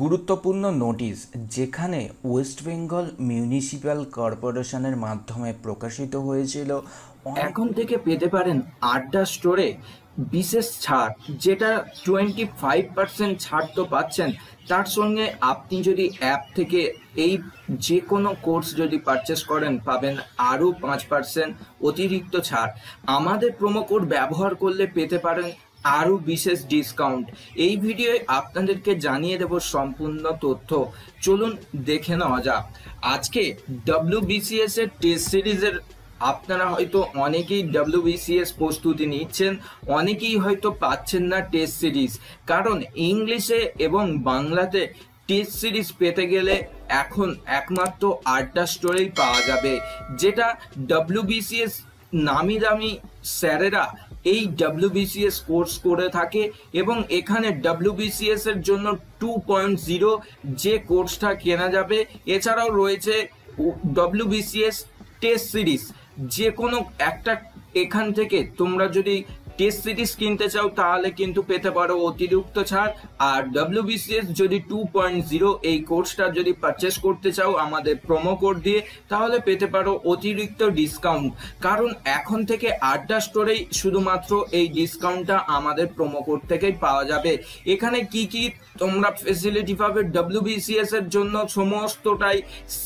গুরুত্বপূর্ণ নোটিশ যেখানে West Bengal municipal কর্পোরেশনের মাধ্যমে প্রকাশিত হয়েছিল এখন থেকে পেতে পারেন আড্ডা স্টোরে বিশেষ ছাড় যেটা টোয়েন্টি ফাইভ পার্সেন্ট ছাড় তো পাচ্ছেন তার সঙ্গে আপনি যদি অ্যাপ থেকে এই যে কোনো কোর্স যদি পারচেস করেন পাবেন আরও পাঁচ পার্সেন্ট অতিরিক্ত ছাড় আমাদের প্রোমো কোড ব্যবহার করলে পেতে পারেন আরও বিশেষ ডিসকাউন্ট এই ভিডিওয় আপনাদেরকে জানিয়ে দেব সম্পূর্ণ তথ্য চলুন দেখে নেওয়া যাক আজকে ডব্লিউবিসিএস এর টেস্ট সিরিজের আপনারা হয়তো অনেকেই ডাব্লিউবিসিএস প্রস্তুতি নিচ্ছেন অনেকেই হয়তো পাচ্ছেন না টেস্ট সিরিজ কারণ ইংলিশে এবং বাংলাতে টেস্ট সিরিজ পেতে গেলে এখন একমাত্র আড্ডা স্টোরেই পাওয়া যাবে যেটা ডাব্লিউবিসিএস নামি দামি স্যারেরা এই বিসিএস কোর্স করে থাকে এবং এখানে বিসিএস এর জন্য টু পয়েন্ট জিরো যে কোর্সটা কেনা যাবে এছাড়াও রয়েছে বিসিএস টেস্ট সিরিজ যে কোনো একটা এখান থেকে তোমরা যদি টেস্ট সিরিজ কিনতে চাও তাহলে কিন্তু পেতে পারো অতিরিক্ত ছাড় আর ডব্লিউবিসিএস যদি টু পয়েন্ট জিরো এই কোর্সটা যদি পারচেস করতে চাও আমাদের প্রোমো কোড দিয়ে তাহলে পেতে পারো অতিরিক্ত ডিসকাউন্ট কারণ এখন থেকে আড্ডা স্টোরেই শুধুমাত্র এই ডিসকাউন্টটা আমাদের প্রোমো কোড থেকেই পাওয়া যাবে এখানে কি কি তোমরা ফেসিলিটি পাবে ডব্লিউবিসিএস এর জন্য সমস্তটাই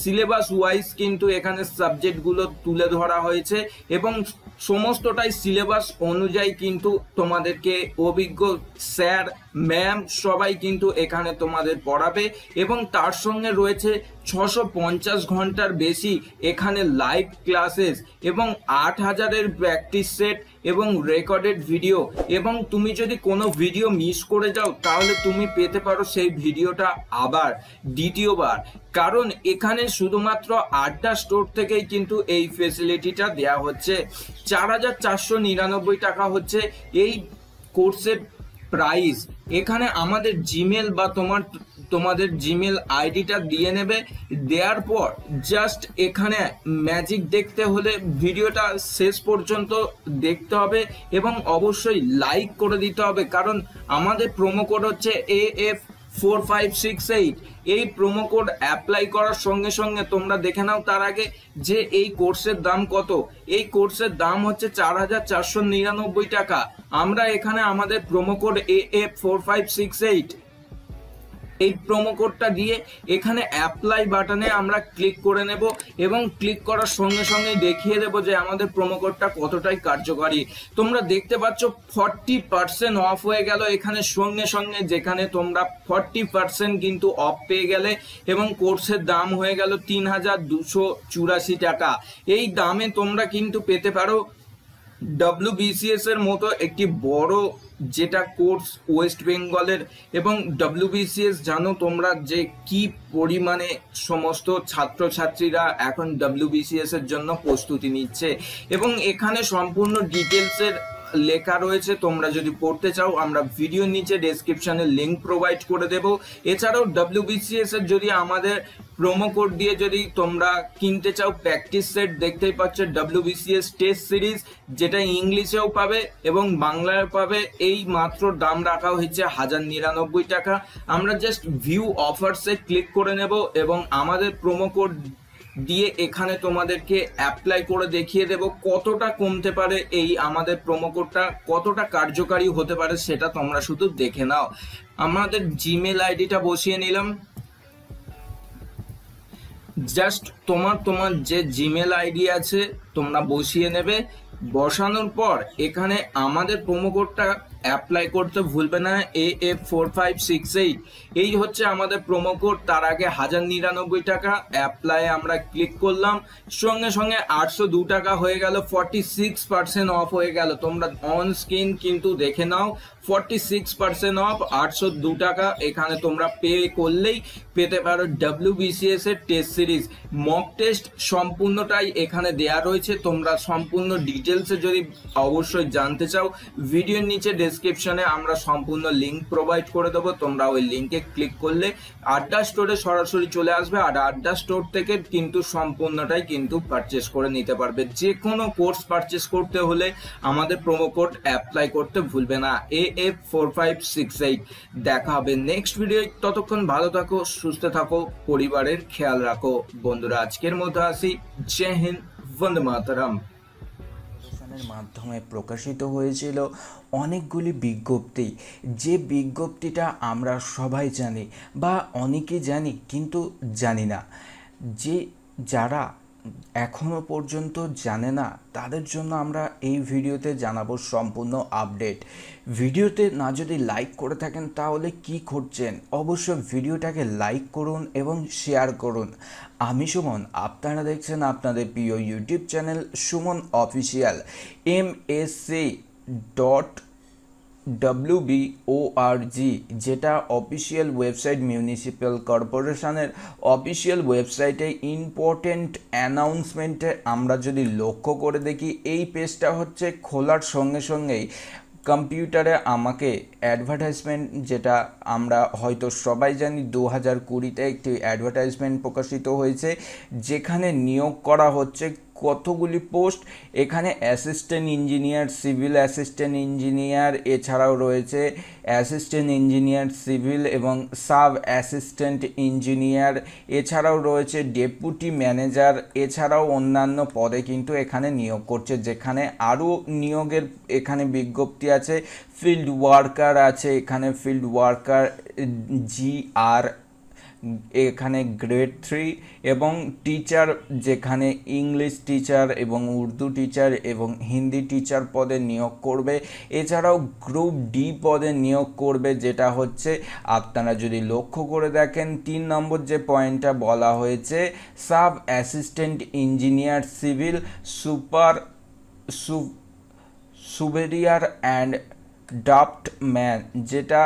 সিলেবাস ওয়াইজ কিন্তু এখানে সাবজেক্টগুলো তুলে ধরা হয়েছে এবং সমস্তটাই সিলেবাস অনুযায়ী কিন্তু তোমাদেরকে অভিজ্ঞ স্যার ম্যাম সবাই কিন্তু এখানে তোমাদের পড়াবে এবং তার সঙ্গে রয়েছে ছশো পঞ্চাশ ঘন্টার বেশি এখানে লাইভ ক্লাসেস এবং আট হাজারের প্র্যাকটিস সেট এবং রেকর্ডেড ভিডিও এবং তুমি যদি কোনো ভিডিও মিস করে যাও তাহলে তুমি পেতে পারো সেই ভিডিওটা আবার দ্বিতীয়বার কারণ এখানে শুধুমাত্র আড্ডা স্টোর থেকেই কিন্তু এই ফেসিলিটিটা দেয়া হচ্ছে চার হাজার চারশো নিরানব্বই টাকা হচ্ছে এই কোর্সের প্রাইস এখানে আমাদের জিমেল বা তোমার তোমাদের জিমেল আইডিটা দিয়ে নেবে দেওয়ার পর জাস্ট এখানে ম্যাজিক দেখতে হলে ভিডিওটা শেষ পর্যন্ত দেখতে হবে এবং অবশ্যই লাইক করে দিতে হবে কারণ আমাদের প্রোমো কোড হচ্ছে A F four five six eight এই প্রোমো কোড অ্যাপ্লাই করার সঙ্গে সঙ্গে তোমরা দেখে নাও তার আগে যে এই কোর্সের দাম কত এই কোর্সের দাম হচ্ছে চার হাজার চারশো নিরানব্বই টাকা আমরা এখানে আমাদের promo code A F four five six eight এই প্রোমো কোডটা দিয়ে এখানে অ্যাপ্লাই বাটনে আমরা ক্লিক করে নেব এবং ক্লিক করার সঙ্গে সঙ্গে দেখিয়ে দেব যে আমাদের প্রোমো কোডটা কতটাই কার্যকরী তোমরা দেখতে পাচ্ছ ফর্টি পার্সেন্ট অফ হয়ে গেল এখানে সঙ্গে সঙ্গে যেখানে তোমরা ফর্টি পার্সেন্ট কিন্তু অফ পেয়ে গেলে এবং কোর্সের দাম হয়ে গেল তিন হাজার দুশো চুরাশি টাকা এই দামে তোমরা কিন্তু পেতে পারো ডব্লিউবিসিএস এর মতো একটি বড় যেটা কোর্স ওয়েস্ট বেঙ্গলের এবং ডব্লিউবিসিএস জানো তোমরা যে কি পরিমাণে সমস্ত ছাত্রছাত্রীরা এখন ডব্লিউবিসিএস এর জন্য প্রস্তুতি নিচ্ছে এবং এখানে সম্পূর্ণ ডিটেলসের লেখা রয়েছে তোমরা যদি পড়তে চাও আমরা ভিডিও নিচে ডেসক্রিপশানে লিঙ্ক প্রোভাইড করে দেব এছাড়াও ডাব্লিউবিসিএস এর যদি আমাদের প্রোমো কোড দিয়ে যদি তোমরা কিনতে চাও প্র্যাকটিস সেট দেখতেই পাচ্ছ ডাব্লিউবিসিএস টেস্ট সিরিজ যেটা ইংলিশেও পাবে এবং বাংলায় পাবে এই মাত্র দাম রাখা হয়েছে হাজার নিরানব্বই টাকা আমরা জাস্ট ভিউ অফার্সে ক্লিক করে নেব এবং আমাদের প্রোমো কোড দিয়ে এখানে তোমাদেরকে অ্যাপ্লাই করে দেখিয়ে দেব কতটা কমতে পারে এই আমাদের কোডটা কতটা কার্যকারী হতে পারে সেটা তোমরা শুধু দেখে নাও আমাদের জিমেল আইডিটা বসিয়ে নিলাম জাস্ট তোমার তোমার যে জিমেল আইডি আছে তোমরা বসিয়ে নেবে বসানোর পর এখানে আমাদের কোডটা অ্যাপ্লাই করতে ভুলবে না A F four five six eight এই হচ্ছে আমাদের প্রোমো কোড তার আগে হাজার নিরানব্বই টাকা অ্যাপ্লাই আমরা ক্লিক করলাম সঙ্গে সঙ্গে আটশো দু টাকা হয়ে গেল ফর্টি সিক্স পার্সেন্ট অফ হয়ে গেল তোমরা অন স্ক্রিন কিন্তু দেখে নাও ফর্টি সিক্স পার্সেন্ট অফ আটশো দু টাকা এখানে তোমরা পে করলেই পেতে পারো ডাব্লিউ বিসিএস এর টেস্ট সিরিজ মক টেস্ট সম্পূর্ণটাই এখানে দেয়া রয়েছে তোমরা সম্পূর্ণ ডিটেলসে যদি অবশ্যই জানতে চাও ভিডিওর নিচে ডেসক্রিপশনে আমরা সম্পূর্ণ লিঙ্ক প্রোভাইড করে দেবো তোমরা ওই লিঙ্কে ক্লিক করলে আড্ডা স্টোরে সরাসরি চলে আসবে আর আড্ডা স্টোর থেকে কিন্তু সম্পূর্ণটাই কিন্তু পারচেস করে নিতে পারবে যে কোনো কোর্স পারচেস করতে হলে আমাদের প্রোমো কোড অ্যাপ্লাই করতে ভুলবে না A F four five six eight দেখা হবে নেক্সট ভিডিও ততক্ষণ ভালো থাকো সুস্থ থাকো পরিবারের খেয়াল রাখো বন্ধুরা আজকের মতো আসি জয় হিন্দ বন্দে মাতারাম প্রতিষ্ঠানের মাধ্যমে প্রকাশিত হয়েছিল অনেকগুলি বিজ্ঞপ্তি যে বিজ্ঞপ্তিটা আমরা সবাই জানি বা অনেকে জানি কিন্তু জানি না যে যারা এখনও পর্যন্ত জানে না তাদের জন্য আমরা এই ভিডিওতে জানাবো সম্পূর্ণ আপডেট ভিডিওতে না যদি লাইক করে থাকেন তাহলে কি করছেন অবশ্য ভিডিওটাকে লাইক করুন এবং শেয়ার করুন আমি সুমন আপনারা দেখছেন আপনাদের প্রিয় YouTube channel Suman official M S C dot G যেটা অফিসিয়াল ওয়েবসাইট মিউনিসিপ্যাল কর্পোরেশনের অফিসিয়াল ওয়েবসাইটে ইম্পর্টেন্ট অ্যানাউন্সমেন্টে আমরা যদি লক্ষ্য করে দেখি এই পেজটা হচ্ছে খোলার সঙ্গে সঙ্গেই কম্পিউটারে আমাকে অ্যাডভার্টাইজমেন্ট যেটা আমরা হয়তো সবাই জানি দু হাজার কুড়িতে একটি অ্যাডভার্টাইজমেন্ট প্রকাশিত হয়েছে যেখানে নিয়োগ করা হচ্ছে কতগুলি পোস্ট এখানে assistant engineer civil assistant engineer এছাড়াও রয়েছে অ্যাসিস্ট্যান্ট ইঞ্জিনিয়ার সিভিল এবং সাব অ্যাসিস্ট্যান্ট ইঞ্জিনিয়ার এছাড়াও রয়েছে ডেপুটি ম্যানেজার এছাড়াও অন্যান্য পদে কিন্তু এখানে নিয়োগ করছে যেখানে আরও নিয়োগের এখানে বিজ্ঞপ্তি আছে ফিল্ড ওয়ার্কার আছে এখানে ফিল্ড ওয়ার্কার জি আর এখানে গ্রেড থ্রি এবং টিচার যেখানে ইংলিশ টিচার এবং উর্দু টিচার এবং হিন্দি টিচার পদে নিয়োগ করবে এছাড়াও গ্রুপ ডি পদে নিয়োগ করবে যেটা হচ্ছে আপনারা যদি লক্ষ্য করে দেখেন তিন নম্বর যে পয়েন্টটা বলা হয়েছে sub assistant engineer civil super superior and draughtsman যেটা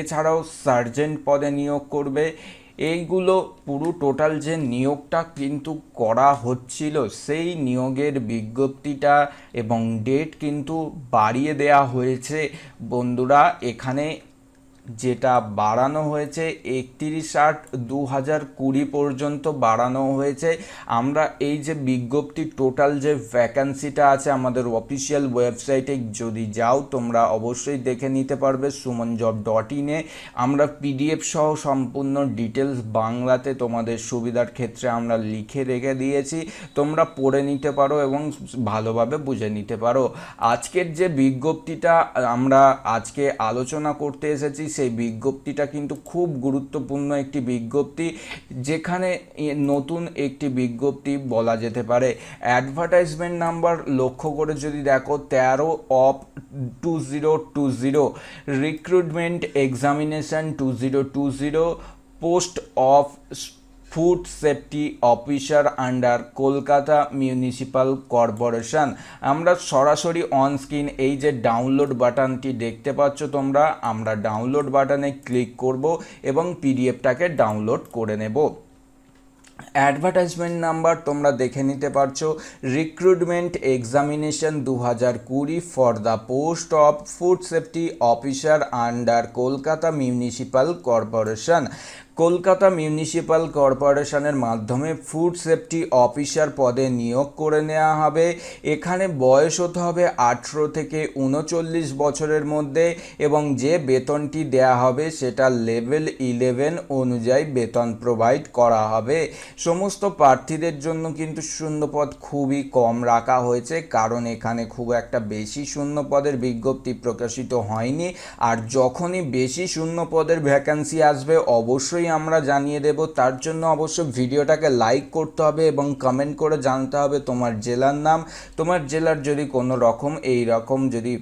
এছাড়াও সার্জেন্ট পদে নিয়োগ করবে এইগুলো পুরো টোটাল যে নিয়োগটা কিন্তু করা হচ্ছিল সেই নিয়োগের বিজ্ঞপ্তিটা এবং ডেট কিন্তু বাড়িয়ে দেয়া হয়েছে বন্ধুরা এখানে যেটা বাড়ানো হয়েছে একত্রিশ আট দু হাজার কুড়ি পর্যন্ত বাড়ানো হয়েছে আমরা এই যে বিজ্ঞপ্তি টোটাল যে ভ্যাকান্সিটা আছে আমাদের অফিসিয়াল ওয়েবসাইটে যদি যাও তোমরা অবশ্যই দেখে নিতে পারবে সুমন জব ডট ইনে আমরা পিডিএফ সহ সম্পূর্ণ ডিটেলস বাংলাতে তোমাদের সুবিধার ক্ষেত্রে আমরা লিখে রেখে দিয়েছি তোমরা পড়ে নিতে পারো এবং ভালোভাবে বুঝে নিতে পারো আজকের যে বিজ্ঞপ্তিটা আমরা আজকে আলোচনা করতে এসেছি সেই বিজ্ঞপ্তিটা কিন্তু খুব গুরুত্বপূর্ণ একটি বিজ্ঞপ্তি যেখানে নতুন একটি বিজ্ঞপ্তি বলা যেতে পারে অ্যাডভার্টাইজমেন্ট নাম্বার লক্ষ্য করে যদি দেখো তেরো of two zero two zero recruitment examination two zero two zero post of food safety officer under Kolkata municipal corporation আমরা সরাসরি অন স্ক্রিন এই যে ডাউনলোড বাটনটি দেখতে পাচ্ছ তোমরা আমরা ডাউনলোড বাটনে ক্লিক করব এবং পিডিএফটাকে ডাউনলোড করে নেব অ্যাডভার্টাইজমেন্ট নাম্বার তোমরা দেখে নিতে পারছো রিক্রুটমেন্ট এক্সামিনেশন দু হাজার কুড়ি for the post of food safety officer under Kolkata municipal corporation Kolkata municipal কর্পোরেশনের মাধ্যমে ফুড সেফটি অফিসার পদে নিয়োগ করে নেওয়া হবে এখানে বয়স হতে হবে আঠেরো থেকে উনচল্লিশ বছরের মধ্যে এবং যে বেতনটি দেয়া হবে সেটা লেভেল ইলেভেন অনুযায়ী বেতন প্রোভাইড করা হবে সমস্ত প্রার্থীদের জন্য কিন্তু শূন্যপদ খুবই কম রাখা হয়েছে কারণ এখানে খুব একটা বেশি শূন্যপদের বিজ্ঞপ্তি প্রকাশিত হয়নি আর যখনই বেশি শূন্যপদের ভ্যাকান্সি আসবে অবশ্যই অবশ্যই আমরা জানিয়ে দেব তার জন্য অবশ্য ভিডিওটাকে লাইক করতে হবে এবং কমেন্ট করে জানতে হবে তোমার জেলার নাম তোমার জেলার যদি কোনো রকম এই রকম যদি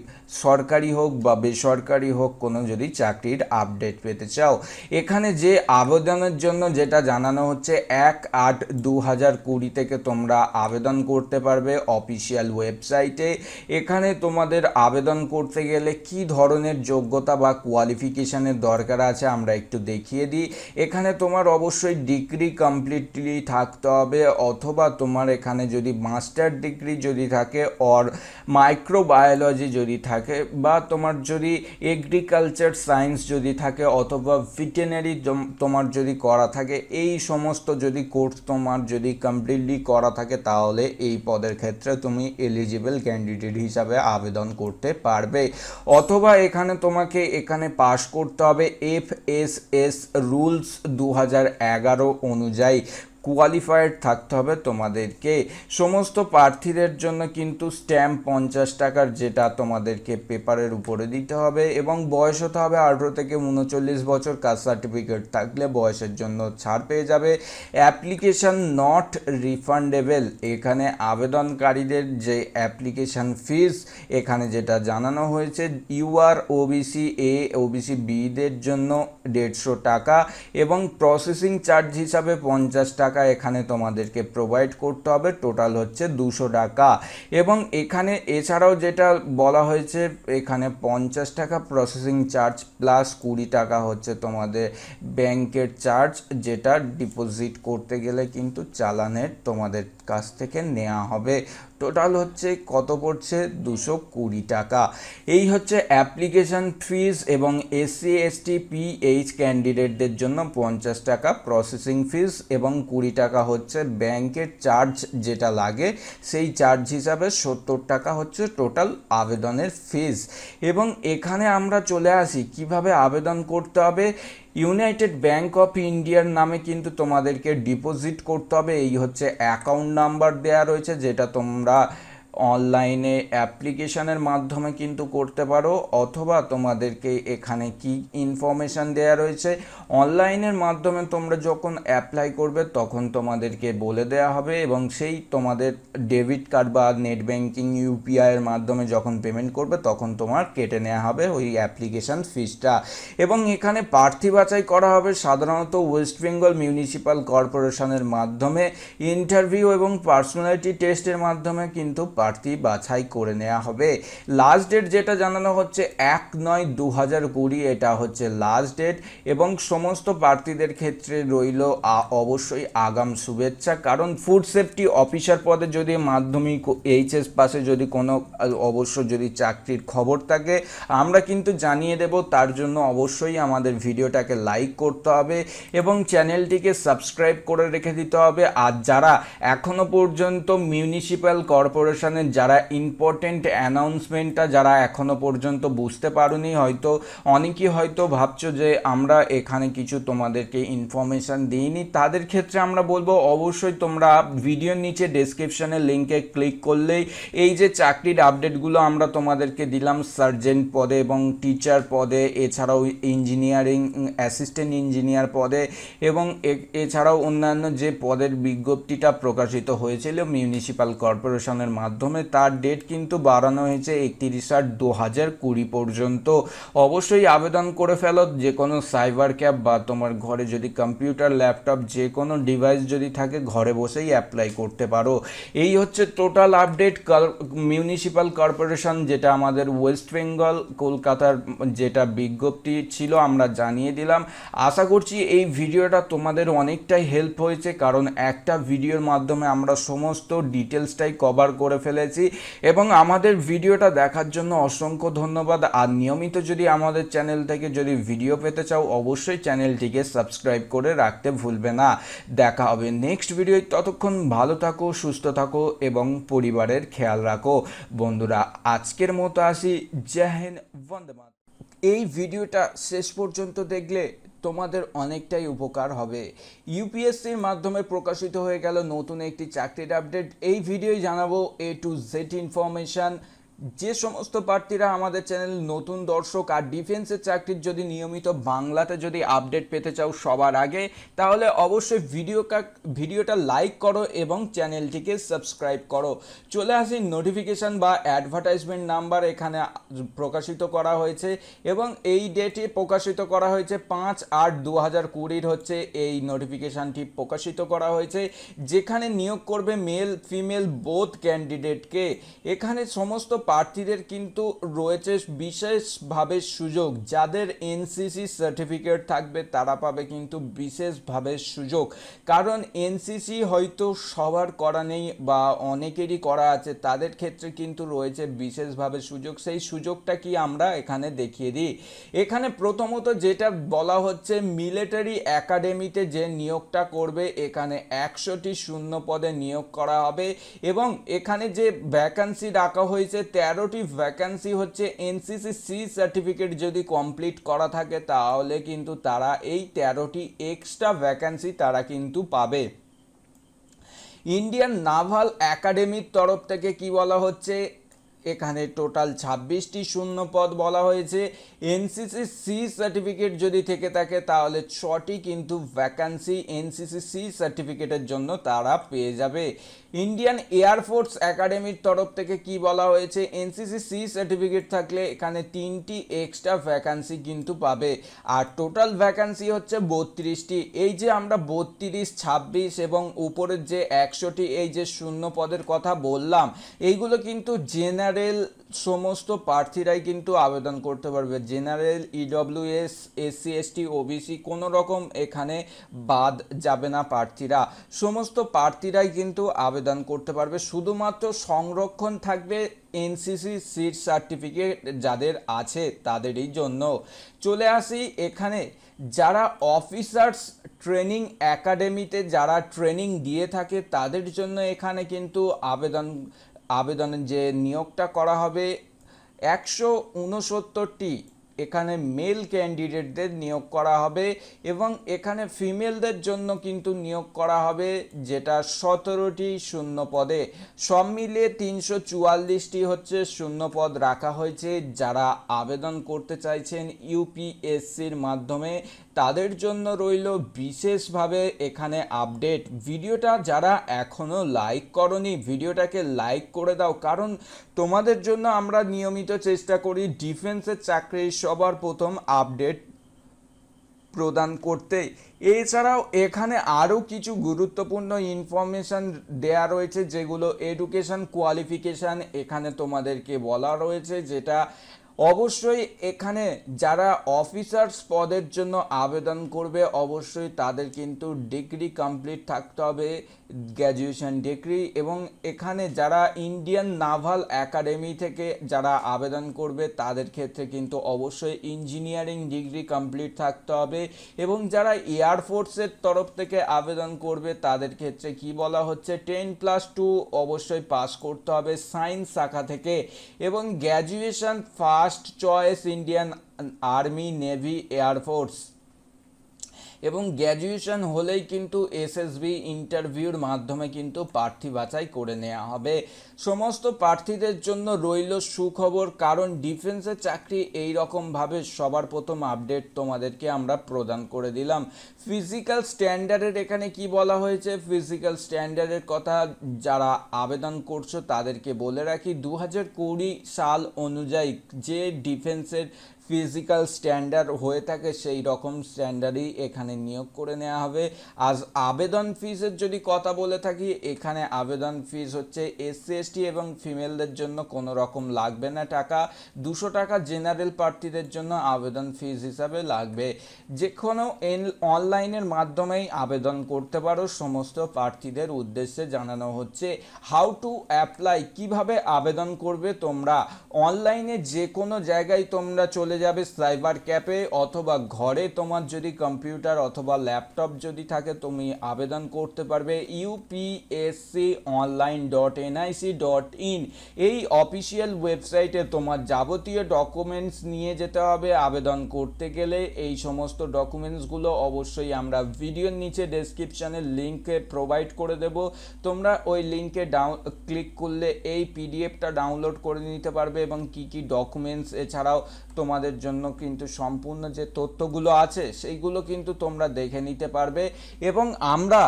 সরকারি হোক বা বেসরকারি হোক কোনো যদি চাকরির আপডেট পেতে চাও এখানে যে আবেদনের জন্য যেটা জানানো হচ্ছে এক আট দু হাজার কুড়ি থেকে তোমরা আবেদন করতে পারবে অফিসিয়াল ওয়েবসাইটে এখানে তোমাদের আবেদন করতে গেলে কি ধরনের যোগ্যতা বা কোয়ালিফিকেশানের দরকার আছে আমরা একটু দেখিয়ে দিই এখানে তোমার অবশ্যই ডিগ্রি কমপ্লিটলি থাকতে হবে অথবা তোমার এখানে যদি মাস্টার ডিগ্রি যদি থাকে অর মাইক্রোবায়োলজি যদি থাকে থাকে বা তোমার যদি এগ্রিকালচার সায়েন্স যদি থাকে অথবা ভিটেনারি তোমার যদি করা থাকে এই সমস্ত যদি কোর্স তোমার যদি কমপ্লিটলি করা থাকে তাহলে এই পদের ক্ষেত্রে তুমি এলিজিবল ক্যান্ডিডেট হিসাবে আবেদন করতে পারবে অথবা এখানে তোমাকে এখানে পাশ করতে হবে এফ এস এস রুলস দু অনুযায়ী কোয়ালিফায়েড থাকতে হবে তোমাদেরকে সমস্ত প্রার্থীদের জন্য কিন্তু স্ট্যাম্প পঞ্চাশ টাকার যেটা তোমাদেরকে পেপারের উপরে দিতে হবে এবং বয়স হতে হবে আঠেরো থেকে উনচল্লিশ বছর কাস্ট সার্টিফিকেট থাকলে বয়সের জন্য ছাড় পেয়ে যাবে অ্যাপ্লিকেশান নট রিফান্ডেবল এখানে আবেদনকারীদের যে অ্যাপ্লিকেশান ফিস এখানে যেটা জানানো হয়েছে ইউআর ওবিসি এ ওবিসি বিদের জন্য দেড়শো টাকা এবং প্রসেসিং চার্জ হিসাবে পঞ্চাশ টাকা টাকা এখানে তোমাদেরকে প্রোভাইড করতে হবে টোটাল হচ্ছে দুশো টাকা এবং এখানে এছাড়াও যেটা বলা হয়েছে এখানে পঞ্চাশ টাকা প্রসেসিং চার্জ প্লাস কুড়ি টাকা হচ্ছে তোমাদের ব্যাংকের চার্জ যেটা ডিপোজিট করতে গেলে কিন্তু চালানের তোমাদের কাছ থেকে নেওয়া হবে টোটাল হচ্ছে কত পড়ছে দুশো কুড়ি টাকা এই হচ্ছে অ্যাপ্লিকেশন ফিজ এবং এসসি এসটি পিএইচ ক্যান্ডিডেটদের জন্য পঞ্চাশ টাকা প্রসেসিং ফিজ এবং কুড়ি টাকা হচ্ছে ব্যাংকের চার্জ যেটা লাগে সেই চার্জ হিসাবে সত্তর টাকা হচ্ছে টোটাল আবেদনের ফিজ এবং এখানে আমরা চলে আসি কিভাবে আবেদন করতে হবে ইউনাইটেড ব্যাংক অফ ইন্ডিয়ার নামে কিন্তু তোমাদেরকে ডিপোজিট করতে হবে এই হচ্ছে অ্যাকাউন্ট নাম্বার দেয়া রয়েছে যেটা তোমরা অনলাইনে অ্যাপ্লিকেশানের মাধ্যমে কিন্তু করতে পারো অথবা তোমাদেরকে এখানে কি ইনফরমেশান দেয়া রয়েছে অনলাইনের মাধ্যমে তোমরা যখন অ্যাপ্লাই করবে তখন তোমাদেরকে বলে দেয়া হবে এবং সেই তোমাদের ডেবিট কার্ড বা নেট ব্যাঙ্কিং ইউপিআইয়ের মাধ্যমে যখন পেমেন্ট করবে তখন তোমার কেটে নেওয়া হবে ওই অ্যাপ্লিকেশান ফিজটা এবং এখানে প্রার্থী বাছাই করা হবে সাধারণত ওয়েস্ট বেঙ্গল মিউনিসিপ্যাল কর্পোরেশনের মাধ্যমে ইন্টারভিউ এবং পার্সোনালিটি টেস্টের মাধ্যমে কিন্তু প্রার্থী বাছাই করে নেওয়া হবে লাস্ট ডেট যেটা জানানো হচ্ছে এক নয় দু হাজার কুড়ি এটা হচ্ছে লাস্ট ডেট এবং সমস্ত প্রার্থীদের ক্ষেত্রে রইল অবশ্যই আগাম শুভেচ্ছা কারণ ফুড সেফটি অফিসার পদে যদি মাধ্যমিক এইচএস পাশে যদি কোনো অবশ্য যদি চাকরির খবর থাকে আমরা কিন্তু জানিয়ে দেব তার জন্য অবশ্যই আমাদের ভিডিওটাকে লাইক করতে হবে এবং চ্যানেলটিকে সাবস্ক্রাইব করে রেখে দিতে হবে আর যারা এখনও পর্যন্ত মিউনিসিপ্যাল কর্পোরেশন সেশনের যারা ইম্পর্টেন্ট অ্যানাউন্সমেন্টটা যারা এখনও পর্যন্ত বুঝতে পারুনি হয়তো অনেকেই হয়তো ভাবছো যে আমরা এখানে কিছু তোমাদেরকে ইনফরমেশান দিইনি তাদের ক্ষেত্রে আমরা বলবো অবশ্যই তোমরা ভিডিওর নিচে ডেসক্রিপশনের লিঙ্কে ক্লিক করলেই এই যে চাকরির আপডেটগুলো আমরা তোমাদেরকে দিলাম সার্জেন্ট পদে এবং টিচার পদে এছাড়াও ইঞ্জিনিয়ারিং অ্যাসিস্ট্যান্ট ইঞ্জিনিয়ার পদে এবং এছাড়াও অন্যান্য যে পদের বিজ্ঞপ্তিটা প্রকাশিত হয়েছিল মিউনিসিপ্যাল কর্পোরেশনের মাধ্যমে মাধ্যমে তার ডেট কিন্তু বাড়ানো হয়েছে একত্রিশ আট দু হাজার কুড়ি পর্যন্ত অবশ্যই আবেদন করে ফেলো যে কোনো সাইবার ক্যাব বা তোমার ঘরে যদি কম্পিউটার ল্যাপটপ যে কোনো ডিভাইস যদি থাকে ঘরে বসেই অ্যাপ্লাই করতে পারো এই হচ্ছে টোটাল আপডেট মিউনিসিপ্যাল কর্পোরেশন যেটা আমাদের ওয়েস্ট বেঙ্গল কলকাতার যেটা বিজ্ঞপ্তি ছিল আমরা জানিয়ে দিলাম আশা করছি এই ভিডিওটা তোমাদের অনেকটাই হেল্প হয়েছে কারণ একটা ভিডিওর মাধ্যমে আমরা সমস্ত ডিটেলসটাই কভার করে ফেল ফেলেছি এবং আমাদের ভিডিওটা দেখার জন্য অসংখ্য ধন্যবাদ আর নিয়মিত যদি আমাদের চ্যানেল থেকে যদি ভিডিও পেতে চাও অবশ্যই চ্যানেলটিকে সাবস্ক্রাইব করে রাখতে ভুলবে না দেখা হবে নেক্সট ভিডিও ততক্ষণ ভালো থাকো সুস্থ থাকো এবং পরিবারের খেয়াল রাখো বন্ধুরা আজকের মতো আসি জাহেন বন্দমান বন্দে এই ভিডিওটা শেষ পর্যন্ত দেখলে তোমাদের অনেকটাই উপকার হবে ইউপিএসসির মাধ্যমে প্রকাশিত হয়ে গেল নতুন একটি চাকরির আপডেট এই ভিডিওয় জানাবো এ টু জেড ইনফরমেশান যে সমস্ত প্রার্থীরা আমাদের চ্যানেল নতুন দর্শক আর ডিফেন্সের চাকরির যদি নিয়মিত বাংলাতে যদি আপডেট পেতে চাও সবার আগে তাহলে অবশ্যই ভিডিও ভিডিওটা লাইক করো এবং চ্যানেলটিকে সাবস্ক্রাইব করো চলে আসি নোটিফিকেশান বা অ্যাডভার্টাইজমেন্ট নাম্বার এখানে প্রকাশিত করা হয়েছে এবং এই ডেটে প্রকাশিত করা হয়েছে পাঁচ আট দু হাজার কুড়ির হচ্ছে এই নোটিফিকেশানটি প্রকাশিত করা হয়েছে যেখানে নিয়োগ করবে মেল ফিমেল বোথ ক্যান্ডিডেটকে এখানে সমস্ত প্রার্থীদের কিন্তু রয়েছে বিশেষভাবে সুযোগ যাদের এনসিসি সার্টিফিকেট থাকবে তারা পাবে কিন্তু বিশেষভাবে সুযোগ কারণ এনসিসি হয়তো সবার করা নেই বা অনেকেরই করা আছে তাদের ক্ষেত্রে কিন্তু রয়েছে বিশেষভাবে সুযোগ সেই সুযোগটা কি আমরা এখানে দেখিয়ে দিই এখানে প্রথমত যেটা বলা হচ্ছে মিলিটারি একাডেমিতে যে নিয়োগটা করবে এখানে একশোটি শূন্য পদে নিয়োগ করা হবে এবং এখানে যে ভ্যাকান্সি রাখা হয়েছে তেরোটি ভ্যাকান্সি হচ্ছে এনসিসি সি সার্টিফিকেট যদি কমপ্লিট করা থাকে তাহলে কিন্তু তারা এই তেরোটি এক্সট্রা ভ্যাকান্সি তারা কিন্তু পাবে ইন্ডিয়ান নাভাল একাডেমির তরফ থেকে কি বলা হচ্ছে এখানে টোটাল ছাব্বিশটি শূন্য পদ বলা হয়েছে এনসিসি সি সার্টিফিকেট যদি থেকে থাকে তাহলে ছটি কিন্তু ভ্যাকান্সি এনসিসি সি সার্টিফিকেটের জন্য তারা পেয়ে যাবে ইন্ডিয়ান এয়ারফোর্স একাডেমির তরফ থেকে কি বলা হয়েছে এনসিসি সি সার্টিফিকেট থাকলে এখানে তিনটি এক্সট্রা ভ্যাকান্সি কিন্তু পাবে আর টোটাল ভ্যাকান্সি হচ্ছে বত্রিশটি এই যে আমরা বত্রিশ ছাব্বিশ এবং উপরের যে একশোটি এই যে শূন্য পদের কথা বললাম এইগুলো কিন্তু জেনারেল সমস্ত প্রার্থীরাই কিন্তু আবেদন করতে পারবে general EWS SC ST OBC কোনো রকম এখানে বাদ যাবে না প্রার্থীরা সমস্ত প্রার্থীরাই কিন্তু আবেদন করতে পারবে শুধুমাত্র সংরক্ষণ থাকবে এনসিসি সিট সার্টিফিকেট যাদের আছে তাদেরই জন্য চলে আসি এখানে যারা অফিসার্স ট্রেনিং অ্যাকাডেমিতে যারা ট্রেনিং দিয়ে থাকে তাদের জন্য এখানে কিন্তু আবেদন আবেদনের যে নিয়োগটা করা হবে একশো উনসত্তরটি এখানে মেল ক্যান্ডিডেটদের নিয়োগ করা হবে এবং এখানে ফিমেলদের জন্য কিন্তু নিয়োগ করা হবে যেটা সতেরোটি শূন্য পদে সব মিলিয়ে তিনশো চুয়াল্লিশটি হচ্ছে শূন্য পদ রাখা হয়েছে যারা আবেদন করতে চাইছেন ইউপিএসসির মাধ্যমে তাদের জন্য রইল বিশেষভাবে এখানে আপডেট ভিডিওটা যারা এখনও লাইক করনি ভিডিওটাকে লাইক করে দাও কারণ তোমাদের জন্য আমরা নিয়মিত চেষ্টা করি ডিফেন্সের চাকরির সবার প্রথম আপডেট প্রদান করতে এছাড়াও এখানে আরও কিছু গুরুত্বপূর্ণ ইনফরমেশান দেয়া রয়েছে যেগুলো এডুকেশন কোয়ালিফিকেশান এখানে তোমাদেরকে বলা রয়েছে যেটা অবশ্যই এখানে যারা অফিসার্স পদের জন্য আবেদন করবে অবশ্যই তাদের কিন্তু ডিগ্রি কমপ্লিট থাকতে হবে গ্র্যাজুয়েশন ডিগ্রি এবং এখানে যারা ইন্ডিয়ান নাভাল একাডেমি থেকে যারা আবেদন করবে তাদের ক্ষেত্রে কিন্তু অবশ্যই ইঞ্জিনিয়ারিং ডিগ্রি কমপ্লিট থাকতে হবে এবং যারা এয়ারফোর্সের তরফ থেকে আবেদন করবে তাদের ক্ষেত্রে কি বলা হচ্ছে টেন প্লাস টু অবশ্যই পাস করতে হবে সায়েন্স শাখা থেকে এবং graduation first last choice Indian army navy air force এবং গ্র্যাজুয়েশন হলেই কিন্তু এসএসবি ইন্টারভিউর মাধ্যমে কিন্তু প্রার্থী বাছাই করে নেওয়া হবে সমস্ত প্রার্থীদের জন্য রইল সুখবর কারণ ডিফেন্সের চাকরি এই রকমভাবে সবার প্রথম আপডেট তোমাদেরকে আমরা প্রদান করে দিলাম ফিজিক্যাল স্ট্যান্ডার্ডের এখানে কি বলা হয়েছে ফিজিক্যাল স্ট্যান্ডার্ডের কথা যারা আবেদন করছো তাদেরকে বলে রাখি দু হাজার কুড়ি সাল অনুযায়ী যে ডিফেন্সের ফিজিক্যাল স্ট্যান্ডার্ড হয়ে থাকে সেই রকম স্ট্যান্ডার্ডই এখানে নিয়োগ করে নেওয়া হবে আজ আবেদন ফিজের যদি কথা বলে থাকি এখানে আবেদন ফিজ হচ্ছে এসসি এসটি এবং ফিমেলদের জন্য কোনো রকম লাগবে না টাকা দুশো টাকা জেনারেল প্রার্থীদের জন্য আবেদন ফিজ হিসাবে লাগবে যে কোনো অনলাইনের মাধ্যমেই আবেদন করতে পারো সমস্ত প্রার্থীদের উদ্দেশ্যে জানানো হচ্ছে হাউ টু অ্যাপ্লাই কিভাবে আবেদন করবে তোমরা অনলাইনে যে কোনো জায়গায় তোমরা চলে যাবে সাইবার ক্যাপে অথবা ঘরে তোমার যদি কম্পিউটার অথবা ল্যাপটপ যদি থাকে তুমি আবেদন করতে পারবে UPSC online dot NIC dot in এই অফিসিয়াল ওয়েবসাইটে তোমার যাবতীয় ডকুমেন্টস নিয়ে যেতে হবে আবেদন করতে গেলে এই সমস্ত ডকুমেন্টসগুলো অবশ্যই আমরা ভিডিওর নিচে ডেসক্রিপশানে লিঙ্কে প্রোভাইড করে দেব তোমরা ওই লিঙ্কে ডাউন ক্লিক করলে এই পিডিএফটা ডাউনলোড করে নিতে পারবে এবং কি কি ডকুমেন্টস এছাড়াও তোমাদের জন্য কিন্তু সম্পূর্ণ যে তথ্যগুলো আছে সেইগুলো কিন্তু তোমরা দেখে নিতে পারবে এবং আমরা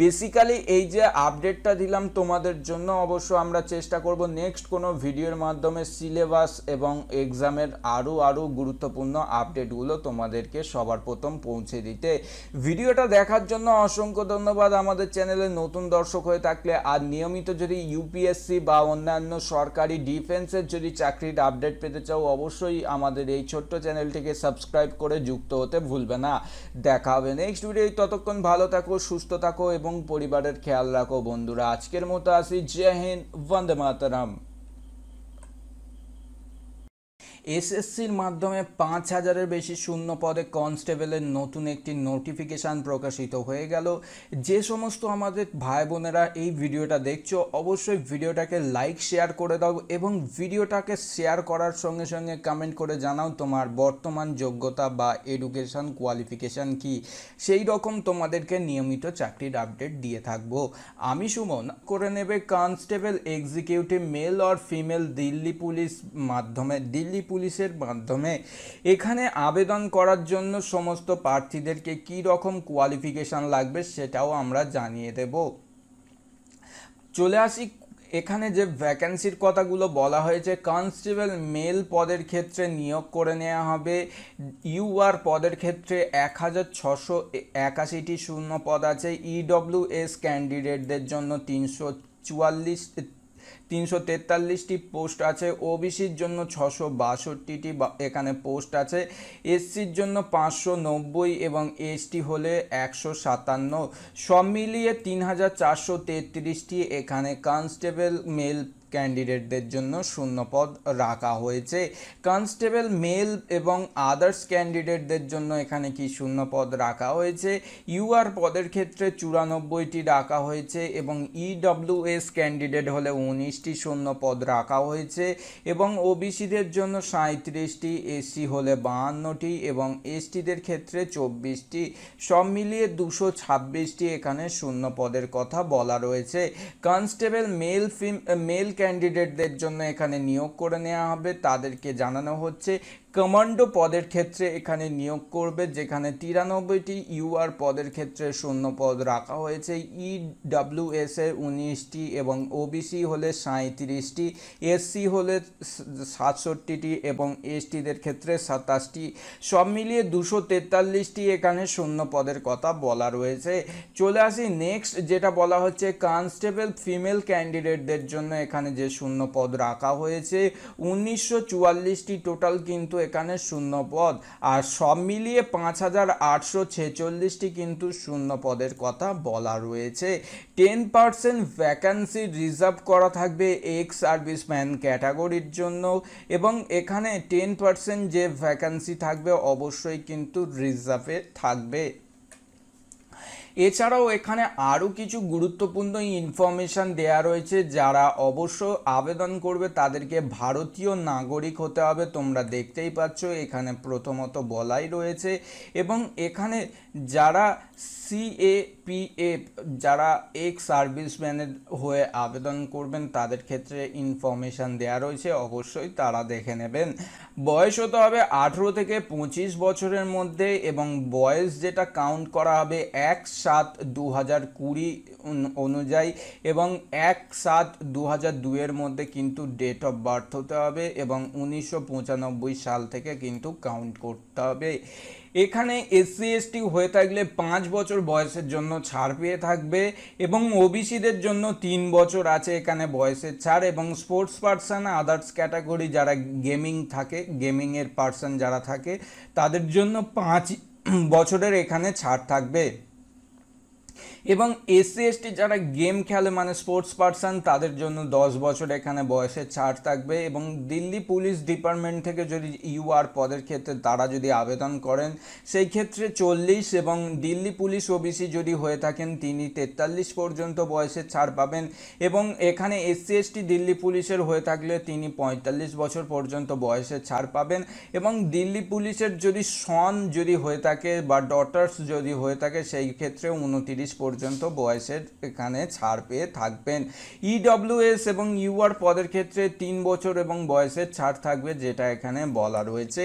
বেসিক্যালি এই যে আপডেটটা দিলাম তোমাদের জন্য অবশ্য আমরা চেষ্টা করব নেক্সট কোনো ভিডিওর মাধ্যমে সিলেবাস এবং এক্সামের আরও আরও গুরুত্বপূর্ণ আপডেটগুলো তোমাদেরকে সবার প্রথম পৌঁছে দিতে ভিডিওটা দেখার জন্য অসংখ্য ধন্যবাদ আমাদের চ্যানেলে নতুন দর্শক হয়ে থাকলে আর নিয়মিত যদি ইউপিএসসি বা অন্যান্য সরকারি ডিফেন্সের যদি চাকরির আপডেট পেতে চাও অবশ্যই আমাদের আমাদের এই ছোট্ট চ্যানেলটিকে সাবস্ক্রাইব করে যুক্ত হতে ভুলবে না দেখা হবে নেক্সট ভিডিও ততক্ষণ ভালো থাকো সুস্থ থাকো এবং পরিবারের খেয়াল রাখো বন্ধুরা আজকের মতো আসি জয় হিন্দ বন্দে মাতারাম এসএসসির মাধ্যমে পাঁচ হাজারের বেশি শূন্য পদে কনস্টেবলের নতুন একটি নোটিফিকেশান প্রকাশিত হয়ে গেল যে সমস্ত আমাদের ভাই বোনেরা এই ভিডিওটা দেখছো অবশ্যই ভিডিওটাকে লাইক শেয়ার করে দাও এবং ভিডিওটাকে শেয়ার করার সঙ্গে সঙ্গে কমেন্ট করে জানাও তোমার বর্তমান যোগ্যতা বা এডুকেশান কোয়ালিফিকেশান কি সেই রকম তোমাদেরকে নিয়মিত চাকরির আপডেট দিয়ে থাকব আমি সুমন করে নেবে constable executive male or female Delhi police মাধ্যমে দিল্লি পুলিশের মাধ্যমে এখানে আবেদন করার জন্য সমস্ত প্রার্থীদেরকে কি রকম কোয়ালিফিকেশান লাগবে সেটাও আমরা জানিয়ে দেব চলে আসি এখানে যে ভ্যাকেন্সির কথাগুলো বলা হয়েছে কনস্টেবল মেল পদের ক্ষেত্রে নিয়োগ করে নেওয়া হবে ইউআর পদের ক্ষেত্রে এক হাজার ছশো একাশিটি শূন্য পদ আছে ইডব্লিউএস e ক্যান্ডিডেটদের জন্য তিনশো চুয়াল্লিশ তিনশো তেতাল্লিশটি পোস্ট আছে ওবিসির জন্য ছশো বাষট্টিটি এখানে পোস্ট আছে এসসির জন্য পাঁচশো নব্বই এবং এসটি হলে একশো সাতান্ন সব মিলিয়ে তিন হাজার চারশো তেত্রিশটি এখানে কনস্টেবল মেল ক্যান্ডিডেটদের জন্য শূন্যপদ রাখা হয়েছে কনস্টেবল মেল এবং আদার্স ক্যান্ডিডেটদের জন্য এখানে কি শূন্যপদ রাখা হয়েছে ইউআর পদের ক্ষেত্রে চুরানব্বইটি রাখা হয়েছে এবং ইডব্লিউএস e ক্যান্ডিডেট হলে উনিশটি শূন্যপদ রাখা হয়েছে এবং ওবিসিদের জন্য সাঁত্রিশটি এসসি হলে বাহান্নটি এবং এসটিদের ক্ষেত্রে চব্বিশটি সব মিলিয়ে দুশো ছাব্বিশটি এখানে শূন্যপদের কথা বলা রয়েছে কনস্টেবল মেল ফিম মেল ক্যান্ডিডেটদের জন্য এখানে নিয়োগ করে নেওয়া হবে তাদেরকে জানানো হচ্ছে কমান্ডো পদের ক্ষেত্রে এখানে নিয়োগ করবে যেখানে তিরানব্বইটি ইউআর পদের ক্ষেত্রে শূন্য পদ রাখা হয়েছে ইডব্লিউএস e এর উনিশটি এবং ওবিসি হলে সাঁত্রিশটি এসসি হলে সাতষট্টিটি এবং এসটিদের ক্ষেত্রে সাতাশটি সব মিলিয়ে দুশো তেতাল্লিশটি এখানে শূন্য পদের কথা বলা রয়েছে চলে আসি নেক্সট যেটা বলা হচ্ছে কনস্টেবল ফিমেল ক্যান্ডিডেটদের জন্য এখানে যে শূন্য পদ রাখা হয়েছে উনিশশো চুয়াল্লিশটি টোটাল কিন্তু এখানে শূন্য পদ আর সব মিলিয়ে পাঁচ হাজার আটশো ছেচল্লিশটি কিন্তু শূন্য পদের কথা বলা রয়েছে টেন পার্সেন্ট ভ্যাকান্সি রিজার্ভ করা থাকবে এক্স সার্ভিসম্যান ক্যাটাগরির জন্য এবং এখানে টেন পার্সেন্ট যে ভ্যাকান্সি থাকবে অবশ্যই কিন্তু রিজার্ভে থাকবে এছাড়াও এখানে আরও কিছু গুরুত্বপূর্ণ ইনফরমেশান দেয়া রয়েছে যারা অবশ্য আবেদন করবে তাদেরকে ভারতীয় নাগরিক হতে হবে তোমরা দেখতেই পাচ্ছ এখানে প্রথমত বলাই রয়েছে এবং এখানে যারা সিএপিএফ যারা এক্স সার্ভিসম্যানের হয়ে আবেদন করবেন তাদের ক্ষেত্রে ইনফরমেশান দেওয়া রয়েছে অবশ্যই তারা দেখে নেবেন বয়স হতে হবে আঠেরো থেকে পঁচিশ বছরের মধ্যে এবং বয়স যেটা কাউন্ট করা হবে এক সাত দু হাজার কুড়ি অনুযায়ী এবং এক সাত দু হাজার দুয়ের মধ্যে কিন্তু ডেট অফ বার্থ হতে হবে এবং উনিশশো সাল থেকে কিন্তু কাউন্ট করতে হবে এখানে এসসি এসটি হয়ে থাকলে পাঁচ বছর বয়সের জন্য ছাড় পেয়ে থাকবে এবং ওবিসিদের জন্য তিন বছর আছে এখানে বয়সের ছাড় এবং স্পোর্টস পার্সন আদার্স ক্যাটাগরি যারা গেমিং থাকে গেমিংয়ের পার্সন যারা থাকে তাদের জন্য পাঁচ বছরের এখানে ছাড় থাকবে এবং এসসি যারা গেম খেলে মানে স্পোর্টস পার্সন তাদের জন্য দশ বছর এখানে বয়সের ছাড় থাকবে এবং দিল্লি পুলিশ ডিপার্টমেন্ট থেকে যদি ইউআর পদের ক্ষেত্রে তারা যদি আবেদন করেন সেই ক্ষেত্রে চল্লিশ এবং দিল্লি পুলিশ ওবিসি যদি হয়ে থাকেন তিনি তেতাল্লিশ পর্যন্ত বয়সের ছাড় পাবেন এবং এখানে এসসি দিল্লি পুলিশের হয়ে থাকলে তিনি পঁয়তাল্লিশ বছর পর্যন্ত বয়সের ছাড় পাবেন এবং দিল্লি পুলিশের যদি সন যদি হয়ে থাকে বা ডটার্স যদি হয়ে থাকে সেই ক্ষেত্রে উনতিরিশ পর্যন্ত বয়সের এখানে ছাড় পেয়ে থাকবেন ইডব্লিউএস e এবং ইউআর পদের ক্ষেত্রে তিন বছর এবং বয়সের ছাড় থাকবে যেটা এখানে বলা রয়েছে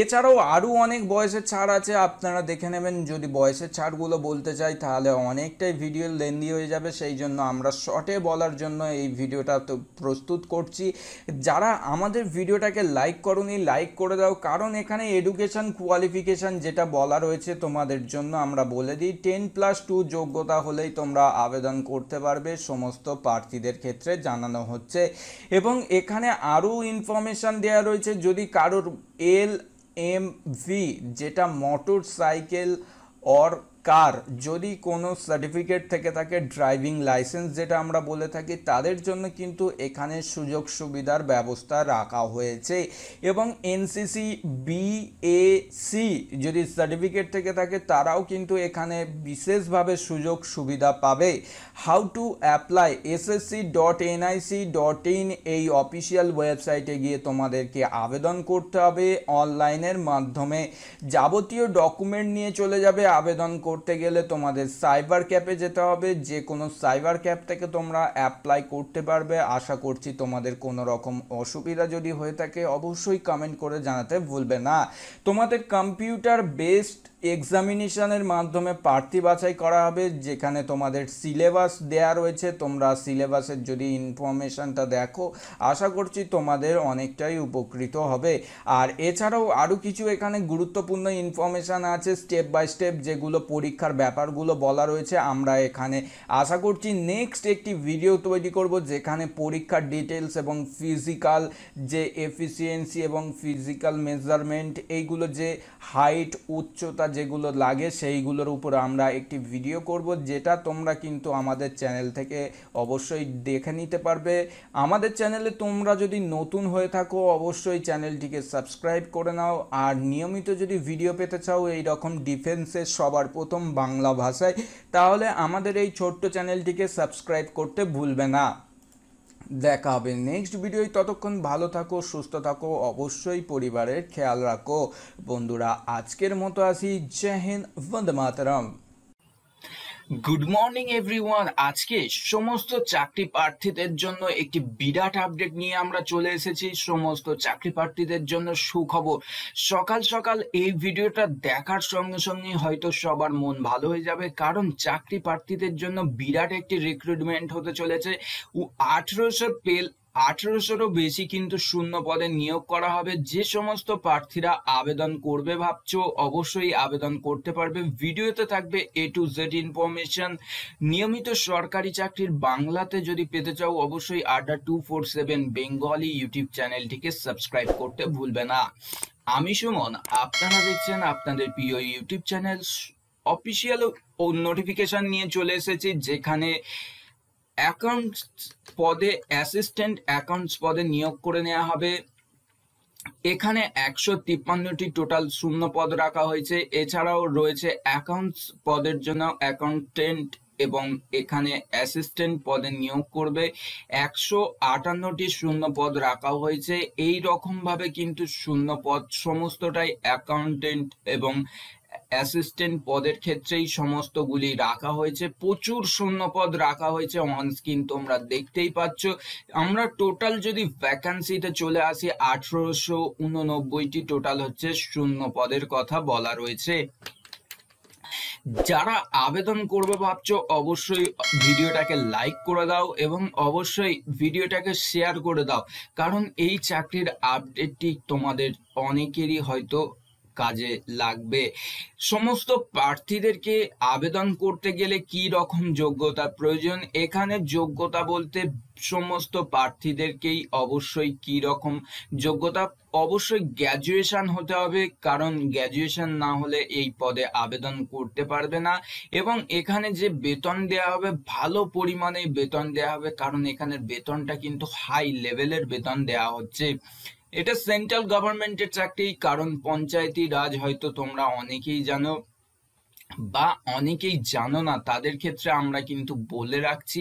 এছাড়াও আরও অনেক বয়সের ছাড় আছে আপনারা দেখে নেবেন যদি বয়সের ছাড়গুলো বলতে চাই তাহলে অনেকটাই ভিডিও লেন্দি হয়ে যাবে সেই জন্য আমরা শর্টে বলার জন্য এই ভিডিওটা তো প্রস্তুত করছি যারা আমাদের ভিডিওটাকে লাইক করুনি লাইক করে দাও কারণ এখানে এডুকেশান কোয়ালিফিকেশান যেটা বলা রয়েছে তোমাদের জন্য আমরা বলে দিই টেন প্লাস টু যোগ্যতা হলেই তোমরা আবেদন করতে পারবে সমস্ত প্রার্থীদের ক্ষেত্রে জানানো হচ্ছে এবং এখানে আরও ইনফরমেশান দেওয়া রয়েছে যদি কারোর এল एमवी যেটা মোটরসাইকেল और কার যদি কোনো সার্টিফিকেট থেকে থাকে ড্রাইভিং লাইসেন্স যেটা আমরা বলে থাকি তাদের জন্য কিন্তু এখানে সুযোগ সুবিধার ব্যবস্থা রাখা হয়েছে এবং এনসিসি বিএসি যদি সার্টিফিকেট থেকে থাকে তারাও কিন্তু এখানে বিশেষভাবে সুযোগ সুবিধা পাবে how to apply SSC dot NIC dot in এই অফিসিয়াল ওয়েবসাইটে গিয়ে তোমাদেরকে আবেদন করতে হবে অনলাইনের মাধ্যমে যাবতীয় ডকুমেন্ট নিয়ে চলে যাবে আবেদন করতে করতে গেলে তোমাদের সাইবার ক্যাপে যেতে হবে যে কোনো সাইবার ক্যাপ থেকে তোমরা অ্যাপ্লাই করতে পারবে আশা করছি তোমাদের কোনো রকম অসুবিধা যদি হয়ে থাকে অবশ্যই কমেন্ট করে জানাতে ভুলবে না তোমাদের কম্পিউটার বেসড এক্সামিনেশানের মাধ্যমে প্রার্থী বাছাই করা হবে যেখানে তোমাদের সিলেবাস দেয়া রয়েছে তোমরা সিলেবাসের যদি ইনফরমেশানটা দেখো আশা করছি তোমাদের অনেকটাই উপকৃত হবে আর এছাড়াও আরও কিছু এখানে গুরুত্বপূর্ণ ইনফরমেশান আছে স্টেপ বাই স্টেপ যেগুলো পরীক্ষার ব্যাপারগুলো বলা রয়েছে আমরা এখানে আশা করছি নেক্সট একটি ভিডিও তৈরি করব যেখানে পরীক্ষার ডিটেলস এবং ফিজিক্যাল যে এফিসিয়েন্সি এবং ফিজিক্যাল মেজারমেন্ট এইগুলো যে হাইট উচ্চতা যেগুলো লাগে সেইগুলোর উপর আমরা একটি ভিডিও করব যেটা তোমরা কিন্তু আমাদের চ্যানেল থেকে অবশ্যই দেখে নিতে পারবে আমাদের চ্যানেলে তোমরা যদি নতুন হয়ে থাকো অবশ্যই চ্যানেলটিকে সাবস্ক্রাইব করে নাও আর নিয়মিত যদি ভিডিও পেতে চাও এই রকম ডিফেন্সের সবার প্রথম বাংলা ভাষায় তাহলে আমাদের এই ছোট্ট চ্যানেলটিকে সাবস্ক্রাইব করতে ভুলবে না দেখা হবে নেক্সট ভিডিওয় ততক্ষণ ভালো থাকো সুস্থ থাকো অবশ্যই পরিবারের খেয়াল রাখো বন্ধুরা আজকের মতো আসি জাহিন বন্দ মাতরম গুড মর্নিং এভরিওয়ান আজকে সমস্ত চাকরি প্রার্থীদের জন্য একটি বিরাট আপডেট নিয়ে আমরা চলে এসেছি সমস্ত চাকরি প্রার্থীদের জন্য সুখবর সকাল সকাল এই ভিডিওটা দেখার সঙ্গে সঙ্গে হয়তো সবার মন ভালো হয়ে যাবে কারণ চাকরি প্রার্থীদের জন্য বিরাট একটি রিক্রুটমেন্ট হতে চলেছে আঠেরোশো পেল আঠেরোশোরও বেশি কিন্তু শূন্য পদে নিয়োগ করা হবে যে সমস্ত প্রার্থীরা আবেদন করবে ভাবছো অবশ্যই আবেদন করতে পারবে ভিডিওতে থাকবে এ টু জেড ইনফরমেশন নিয়মিত সরকারি চাকরির বাংলাতে যদি পেতে চাও অবশ্যই Adda two four seven Bengali YouTube চ্যানেলটিকে সাবস্ক্রাইব করতে ভুলবে না আমি সুমন আপনারা দেখছেন আপনাদের প্রিয় ইউটিউব চ্যানেল অফিসিয়াল ও নোটিফিকেশন নিয়ে চলে এসেছি যেখানে অ্যাকাউন্টস পদে অ্যাসিস্ট্যান্ট অ্যাকাউন্টস পদে নিয়োগ করে নেওয়া হবে এখানে একশো তিপ্পান্নটি টোটাল শূন্য পদ রাখা হয়েছে এছাড়াও রয়েছে অ্যাকাউন্টস পদের জন্য অ্যাকাউন্টেন্ট এবং এখানে অ্যাসিস্ট্যান্ট পদে নিয়োগ করবে একশো আটান্নটি শূন্য পদ রাখা হয়েছে এই রকমভাবে কিন্তু শূন্য পদ সমস্তটাই অ্যাকাউন্টেন্ট এবং অ্যাসিস্ট্যান্ট পদের ক্ষেত্রেই সমস্তগুলি রাখা হয়েছে প্রচুর শূন্যপদ রাখা হয়েছে অন স্ক্রিন তোমরা দেখতেই পাচ্ছ আমরা টোটাল যদি ভ্যাকান্সিতে চলে আসি আঠারোশো উননব্বইটি টোটাল হচ্ছে শূন্য পদের কথা বলা রয়েছে যারা আবেদন করবে ভাবছো অবশ্যই ভিডিওটাকে লাইক করে দাও এবং অবশ্যই ভিডিওটাকে শেয়ার করে দাও কারণ এই চাকরির আপডেটটি তোমাদের অনেকেরই হয়তো কাজে লাগবে সমস্ত প্রার্থীদেরকে আবেদন করতে গেলে কি রকম যোগ্যতা প্রয়োজন এখানে যোগ্যতা বলতে সমস্ত প্রার্থীদেরকেই অবশ্যই কি রকম যোগ্যতা অবশ্যই গ্র্যাজুয়েশন হতে হবে কারণ গ্র্যাজুয়েশন না হলে এই পদে আবেদন করতে পারবে না এবং এখানে যে বেতন দেওয়া হবে ভালো পরিমাণে বেতন দেওয়া হবে কারণ এখানের বেতনটা কিন্তু হাই লেভেলের বেতন দেওয়া হচ্ছে এটা সেন্ট্রাল গভর্নমেন্টের চাকরি কারণ পঞ্চায়েতি রাজ হয়তো তোমরা অনেকেই জানো বা অনেকেই জানো না তাদের ক্ষেত্রে আমরা কিন্তু বলে রাখছি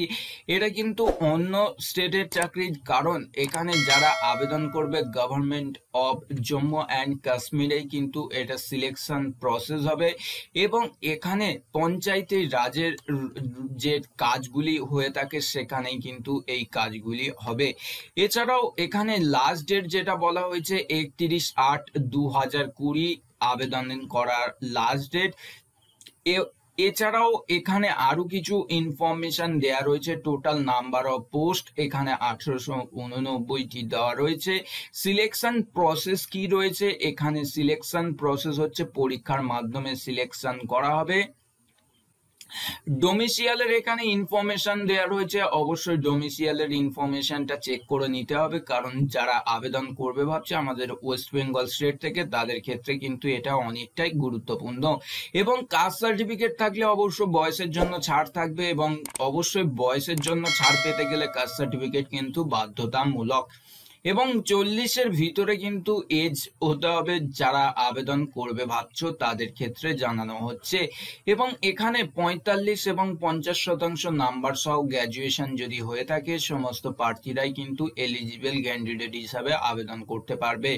এটা কিন্তু অন্য স্টেটের চাকরির কারণ এখানে যারা আবেদন করবে গভর্নমেন্ট অফ জম্মু অ্যান্ড কাশ্মীরে কিন্তু এটা সিলেকশন প্রসেস হবে এবং এখানে পঞ্চায়েতে রাজের যে কাজগুলি হয়ে থাকে সেখানেই কিন্তু এই কাজগুলি হবে এছাড়াও এখানে লাস্ট ডেট যেটা বলা হয়েছে একত্রিশ আট দু হাজার কুড়ি আবেদন করার লাস্ট ডেট এছাড়াও এখানে আরো কিছু ইনফরমেশন দেয়া রয়েছে টোটাল নাম্বার অফ পোস্ট এখানে আঠারোশো উননব্বইটি দেওয়া রয়েছে সিলেকশন প্রসেস কি রয়েছে এখানে সিলেকশন প্রসেস হচ্ছে পরীক্ষার মাধ্যমে সিলেকশন করা হবে ডোমিসিয়ালের এখানে ইনফরমেশন দেওয়া রয়েছে অবশ্যই ডোমিসিয়ালের ইনফরমেশনটা চেক করে নিতে হবে কারণ যারা আবেদন করবে ভাবছে আমাদের ওয়েস্ট বেঙ্গল স্টেট থেকে তাদের ক্ষেত্রে কিন্তু এটা অনেকটাই গুরুত্বপূর্ণ এবং কাস্ট সার্টিফিকেট থাকলে অবশ্য বয়সের জন্য ছাড় থাকবে এবং অবশ্যই বয়সের জন্য ছাড় পেতে গেলে কাস্ট সার্টিফিকেট কিন্তু বাধ্যতামূলক এবং চল্লিশের ভিতরে কিন্তু এজ হতে হবে যারা আবেদন করবে ভাবছো তাদের ক্ষেত্রে জানানো হচ্ছে এবং এখানে পঁয়তাল্লিশ এবং পঞ্চাশ শতাংশ নাম্বার সহ গ্র্যাজুয়েশন যদি হয়ে থাকে সমস্ত প্রার্থীরাই কিন্তু এলিজিবল ক্যান্ডিডেট হিসাবে আবেদন করতে পারবে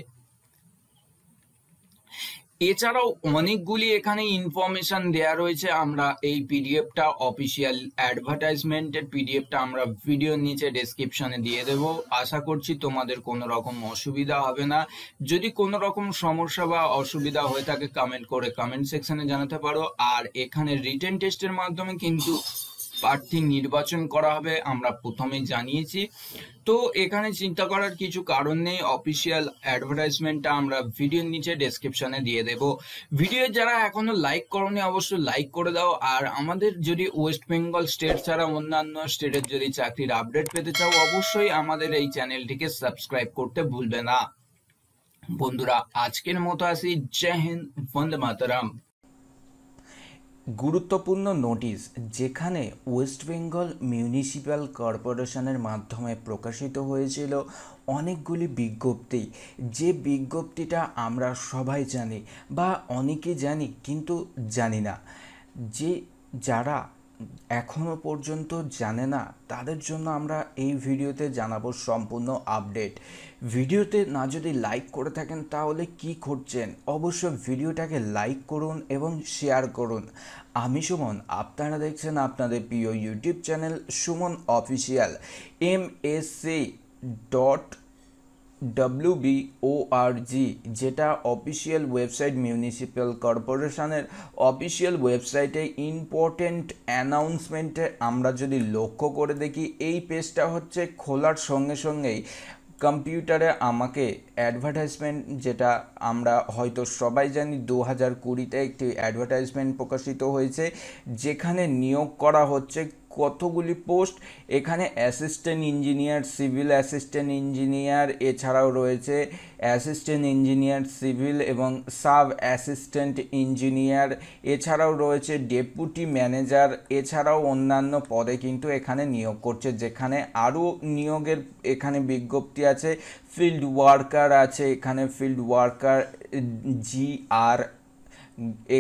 এছাড়াও অনেকগুলি এখানে ইনফরমেশন দেয়া রয়েছে আমরা এই পিডিএফটা অফিসিয়াল অ্যাডভার্টাইজমেন্টের পিডিএফটা আমরা ভিডিওর নিচে ডেসক্রিপশনে দিয়ে দেব আশা করছি তোমাদের কোনো রকম অসুবিধা হবে না যদি কোনো রকম সমস্যা বা অসুবিধা হয়ে থাকে কমেন্ট করে কমেন্ট সেকশনে জানাতে পারো আর এখানে রিটেন টেস্টের মাধ্যমে কিন্তু প্রার্থী নির্বাচন করা হবে আমরা প্রথমে জানিয়েছি তো এখানে চিন্তা করার কিছু কারণ নেই অফিসিয়াল অ্যাডভার্টাইজমেন্টটা আমরা ভিডিওর নিচে ডেসক্রিপশনে দিয়ে দেব ভিডিও যারা এখনো লাইক করনি অবশ্যই লাইক করে দাও আর আমাদের যদি ওয়েস্ট বেঙ্গল স্টেট ছাড়া অন্যান্য স্টেটের যদি চাকরির আপডেট পেতে চাও অবশ্যই আমাদের এই চ্যানেলটিকে সাবস্ক্রাইব করতে ভুলবে না বন্ধুরা আজকের মতো আসি জয় হিন্দ বন্দে মাতারাম গুরুত্বপূর্ণ নোটিশ যেখানে ওয়েস্ট বেঙ্গল মিউনিসিপ্যাল কর্পোরেশনের মাধ্যমে প্রকাশিত হয়েছিল অনেকগুলি বিজ্ঞপ্তি যে বিজ্ঞপ্তিটা আমরা সবাই জানি বা অনেকে জানি কিন্তু জানি না যে যারা এখনও পর্যন্ত জানে না তাদের জন্য আমরা এই ভিডিওতে জানাবো সম্পূর্ণ আপডেট ভিডিওতে না যদি লাইক করে থাকেন তাহলে কি করছেন অবশ্য ভিডিওটাকে লাইক করুন এবং শেয়ার করুন আমি সুমন আপনারা দেখছেন আপনাদের প্রিয় YouTube channel Suman official M S C dot G যেটা অফিসিয়াল ওয়েবসাইট মিউনিসিপ্যাল কর্পোরেশনের অফিসিয়াল ওয়েবসাইটে ইম্পর্টেন্ট অ্যানাউন্সমেন্টে আমরা যদি লক্ষ্য করে দেখি এই পেজটা হচ্ছে খোলার সঙ্গে সঙ্গেই কম্পিউটারে আমাকে অ্যাডভার্টাইজমেন্ট যেটা আমরা হয়তো সবাই জানি দু হাজার কুড়িতে একটি অ্যাডভার্টাইজমেন্ট প্রকাশিত হয়েছে যেখানে নিয়োগ করা হচ্ছে কতগুলি পোস্ট এখানে assistant engineer civil assistant engineer এছাড়াও রয়েছে অ্যাসিস্ট্যান্ট ইঞ্জিনিয়ার সিভিল এবং সাব অ্যাসিস্ট্যান্ট ইঞ্জিনিয়ার এছাড়াও রয়েছে ডেপুটি ম্যানেজার এছাড়াও অন্যান্য পদে কিন্তু এখানে নিয়োগ করছে যেখানে আরও নিয়োগের এখানে বিজ্ঞপ্তি আছে ফিল্ড ওয়ার্কার আছে এখানে ফিল্ড ওয়ার্কার জি আর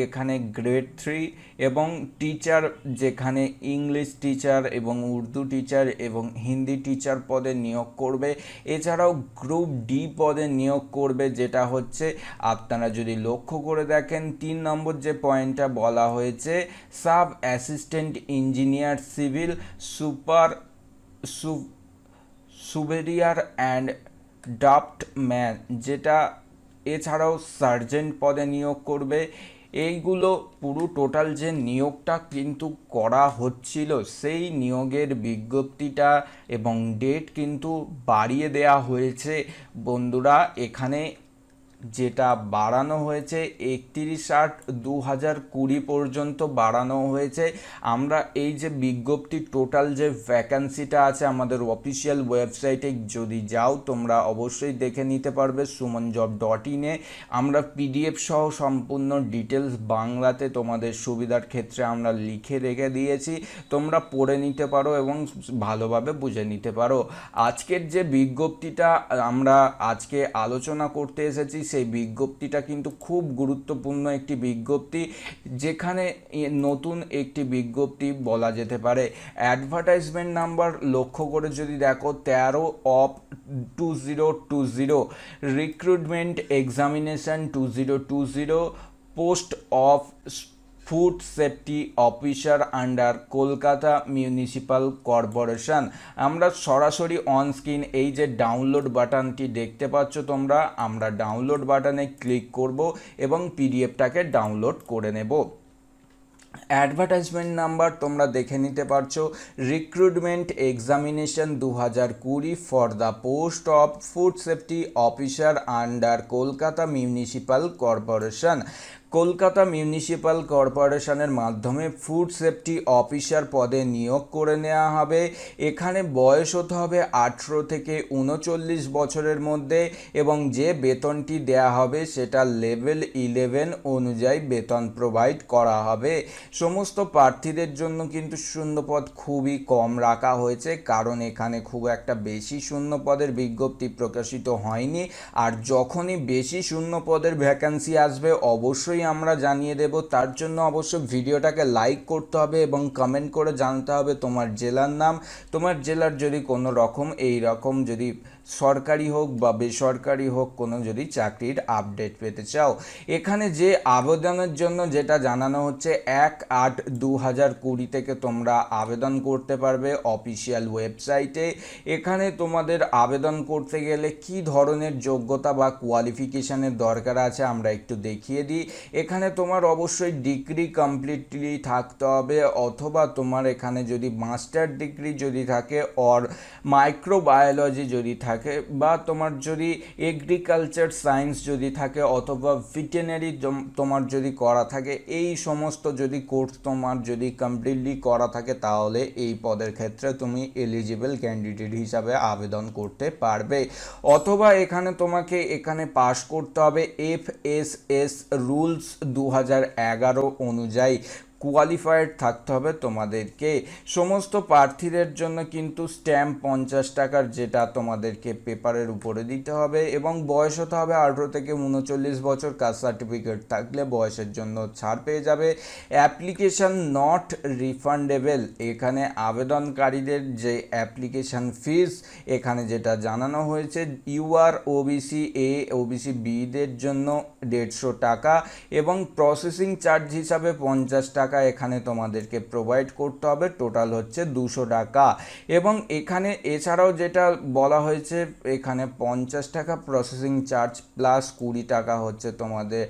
এখানে গ্রেড থ্রি এবং টিচার যেখানে ইংলিশ টিচার এবং উর্দু টিচার এবং হিন্দি টিচার পদে নিয়োগ করবে এছাড়াও গ্রুপ ডি পদে নিয়োগ করবে যেটা হচ্ছে আপনারা যদি লক্ষ্য করে দেখেন তিন নম্বর যে পয়েন্টটা বলা হয়েছে sub assistant engineer civil super superior and draughtsman যেটা এছাড়াও সার্জেন্ট পদে নিয়োগ করবে এইগুলো পুরো টোটাল যে নিয়োগটা কিন্তু করা হচ্ছিল সেই নিয়োগের বিজ্ঞপ্তিটা এবং ডেট কিন্তু বাড়িয়ে দেয়া হয়েছে বন্ধুরা এখানে যেটা বাড়ানো হয়েছে একত্রিশ আট দু হাজার কুড়ি পর্যন্ত বাড়ানো হয়েছে আমরা এই যে বিজ্ঞপ্তি টোটাল যে ভ্যাকান্সিটা আছে আমাদের অফিসিয়াল ওয়েবসাইটে যদি যাও তোমরা অবশ্যই দেখে নিতে পারবে সুমন জব ডট ইনে আমরা পিডিএফ সহ সম্পূর্ণ ডিটেলস বাংলাতে তোমাদের সুবিধার ক্ষেত্রে আমরা লিখে রেখে দিয়েছি তোমরা পড়ে নিতে পারো এবং ভালোভাবে বুঝে নিতে পারো আজকের যে বিজ্ঞপ্তিটা আমরা আজকে আলোচনা করতে এসেছি সেই বিজ্ঞপ্তিটা কিন্তু খুব গুরুত্বপূর্ণ একটি বিজ্ঞপ্তি যেখানে নতুন একটি বিজ্ঞপ্তি বলা যেতে পারে অ্যাডভার্টাইজমেন্ট নাম্বার লক্ষ্য করে যদি দেখো তেরো of two zero two zero recruitment examination two zero two zero post of food safety officer under Kolkata municipal corporation আমরা সরাসরি অন স্ক্রিন এই যে ডাউনলোড বাটনটি দেখতে পাচ্ছ তোমরা আমরা ডাউনলোড বাটনে ক্লিক করব এবং পিডিএফটাকে ডাউনলোড করে নেব অ্যাডভার্টাইজমেন্ট নাম্বার তোমরা দেখে নিতে পারছো রিক্রুটমেন্ট এক্সামিনেশন দু হাজার কুড়ি for the post of food safety officer under Kolkata municipal corporation Kolkata municipal কর্পোরেশনের মাধ্যমে ফুড সেফটি অফিসার পদে নিয়োগ করে নেওয়া হবে এখানে বয়স হতে হবে আঠেরো থেকে উনচল্লিশ বছরের মধ্যে এবং যে বেতনটি দেয়া হবে সেটা লেভেল ইলেভেন অনুযায়ী বেতন প্রোভাইড করা হবে সমস্ত প্রার্থীদের জন্য কিন্তু শূন্যপদ খুবই কম রাখা হয়েছে কারণ এখানে খুব একটা বেশি শূন্যপদের বিজ্ঞপ্তি প্রকাশিত হয়নি আর যখনই বেশি শূন্যপদের ভ্যাকান্সি আসবে অবশ্যই অবশ্যই আমরা জানিয়ে দেব তার জন্য অবশ্য ভিডিওটাকে লাইক করতে হবে এবং কমেন্ট করে জানতে হবে তোমার জেলার নাম তোমার জেলার যদি কোনো রকম এই রকম যদি সরকারি হোক বা বেসরকারি হোক কোনো যদি চাকরির আপডেট পেতে চাও এখানে যে আবেদনের জন্য যেটা জানানো হচ্ছে এক আট দু হাজার কুড়ি থেকে তোমরা আবেদন করতে পারবে অফিসিয়াল ওয়েবসাইটে এখানে তোমাদের আবেদন করতে গেলে কি ধরনের যোগ্যতা বা কোয়ালিফিকেশানের দরকার আছে আমরা একটু দেখিয়ে দিই এখানে তোমার অবশ্যই ডিগ্রি কমপ্লিটলি থাকতে হবে অথবা তোমার এখানে যদি মাস্টার ডিগ্রি যদি থাকে অর মাইক্রোবায়োলজি যদি থাকে থাকে বা তোমার যদি এগ্রিকালচার সায়েন্স যদি থাকে অথবা ভিটেনারি তোমার যদি করা থাকে এই সমস্ত যদি কোর্স তোমার যদি কমপ্লিটলি করা থাকে তাহলে এই পদের ক্ষেত্রে তুমি এলিজিবল ক্যান্ডিডেট হিসাবে আবেদন করতে পারবে অথবা এখানে তোমাকে এখানে পাশ করতে হবে এফ এস এস রুলস দু অনুযায়ী কোয়ালিফায়েড থাকতে হবে তোমাদেরকে সমস্ত প্রার্থীদের জন্য কিন্তু স্ট্যাম্প পঞ্চাশ টাকার যেটা তোমাদেরকে পেপারের উপরে দিতে হবে এবং বয়স হতে হবে আঠেরো থেকে উনচল্লিশ বছর কাস্ট সার্টিফিকেট থাকলে বয়সের জন্য ছাড় পেয়ে যাবে অ্যাপ্লিকেশান নট রিফান্ডেবল এখানে আবেদনকারীদের যে অ্যাপ্লিকেশান ফিস এখানে যেটা জানানো হয়েছে ইউআর ওবিসি এ ওবিসি বিদের জন্য দেড়শো টাকা এবং প্রসেসিং চার্জ হিসাবে পঞ্চাশ টাকা এখানে তোমাদেরকে প্রোভাইড করতে হবে টোটাল হচ্ছে দুশো টাকা এবং এখানে এছাড়াও যেটা বলা হয়েছে এখানে পঞ্চাশ টাকা প্রসেসিং চার্জ প্লাস কুড়ি টাকা হচ্ছে তোমাদের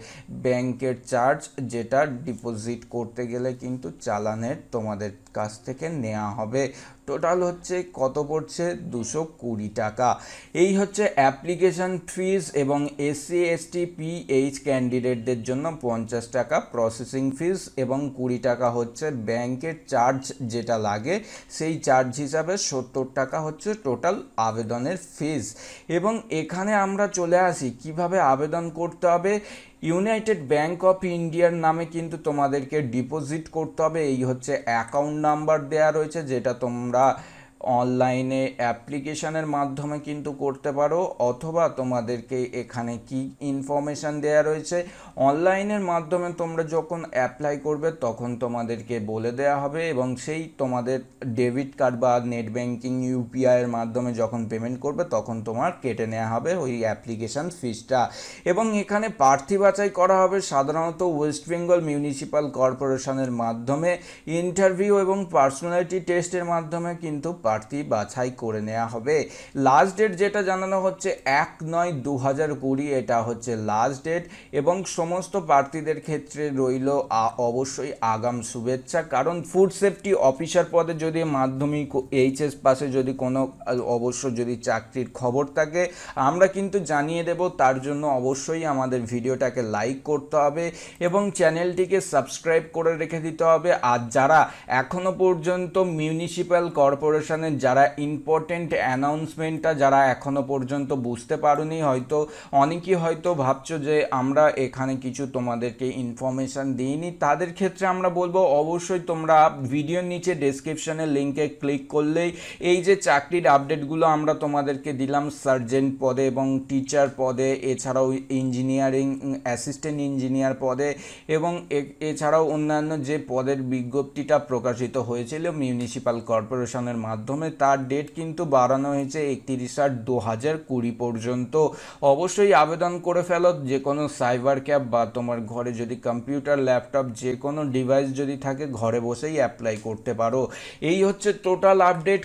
ব্যাংকের চার্জ যেটা ডিপোজিট করতে গেলে কিন্তু চালানের তোমাদের কাছ থেকে নেওয়া হবে টোটাল হচ্ছে কত পড়ছে দুশো কুড়ি টাকা এই হচ্ছে অ্যাপ্লিকেশান ফিস এবং এসসি এসটি পিএইচ ক্যান্ডিডেটদের জন্য পঞ্চাশ টাকা প্রসেসিং ফিস এবং কুড়ি টাকা হচ্ছে ব্যাংকের চার্জ যেটা লাগে সেই চার্জ হিসাবে সত্তর টাকা হচ্ছে টোটাল আবেদনের ফিস এবং এখানে আমরা চলে আসি কিভাবে আবেদন করতে হবে ইউনাইটেড ব্যাংক অফ ইন্ডিয়ার নামে কিন্তু তোমাদেরকে ডিপোজিট করতে হবে এই হচ্ছে অ্যাকাউন্ট নাম্বার দেয়া রয়েছে যেটা তোমরা অনলাইনে অ্যাপ্লিকেশানের মাধ্যমে কিন্তু করতে পারো অথবা তোমাদেরকে এখানে কি ইনফরমেশান দেয়া রয়েছে অনলাইনের মাধ্যমে তোমরা যখন অ্যাপ্লাই করবে তখন তোমাদেরকে বলে দেয়া হবে এবং সেই তোমাদের ডেবিট কার্ড বা নেট ব্যাঙ্কিং ইউপিআইয়ের মাধ্যমে যখন পেমেন্ট করবে তখন তোমার কেটে নেওয়া হবে ওই অ্যাপ্লিকেশান ফিসটা এবং এখানে প্রার্থী বাছাই করা হবে সাধারণত ওয়েস্ট বেঙ্গল মিউনিসিপ্যাল কর্পোরেশনের মাধ্যমে ইন্টারভিউ এবং পার্সোনালিটি টেস্টের মাধ্যমে কিন্তু প্রার্থী বাছাই করে নেওয়া হবে লাস্ট ডেট যেটা জানানো হচ্ছে এক নয় দু হাজার কুড়ি এটা হচ্ছে লাস্ট ডেট এবং সমস্ত প্রার্থীদের ক্ষেত্রে রইল অবশ্যই আগাম শুভেচ্ছা কারণ ফুড সেফটি অফিসার পদে যদি মাধ্যমিক এইচএস পাশে যদি কোনো অবশ্য যদি চাকরির খবর থাকে আমরা কিন্তু জানিয়ে দেব তার জন্য অবশ্যই আমাদের ভিডিওটাকে লাইক করতে হবে এবং চ্যানেলটিকে সাবস্ক্রাইব করে রেখে দিতে হবে আর যারা এখনও পর্যন্ত মিউনিসিপ্যাল কর্পোরেশন সেশনের যারা ইম্পর্টেন্ট অ্যানাউন্সমেন্টটা যারা এখনও পর্যন্ত বুঝতে পারুনি হয়তো অনেকেই হয়তো ভাবছো যে আমরা এখানে কিছু তোমাদেরকে ইনফরমেশান দিইনি তাদের ক্ষেত্রে আমরা বলবো অবশ্যই তোমরা ভিডিওর নিচে ডেসক্রিপশনের লিঙ্কে ক্লিক করলেই এই যে চাকরির আপডেটগুলো আমরা তোমাদেরকে দিলাম সার্জেন্ট পদে এবং টিচার পদে এছাড়াও ইঞ্জিনিয়ারিং অ্যাসিস্ট্যান্ট ইঞ্জিনিয়ার পদে এবং এছাড়াও অন্যান্য যে পদের বিজ্ঞপ্তিটা প্রকাশিত হয়েছিল মিউনিসিপ্যাল কর্পোরেশনের মাধ্যমে মাধ্যমে তার ডেট কিন্তু বাড়ানো হয়েছে একত্রিশ আট দু হাজার কুড়ি পর্যন্ত অবশ্যই আবেদন করে ফেলো যে কোনো সাইবার ক্যাব বা তোমার ঘরে যদি কম্পিউটার ল্যাপটপ যে কোনো ডিভাইস যদি থাকে ঘরে বসেই অ্যাপ্লাই করতে পারো এই হচ্ছে টোটাল আপডেট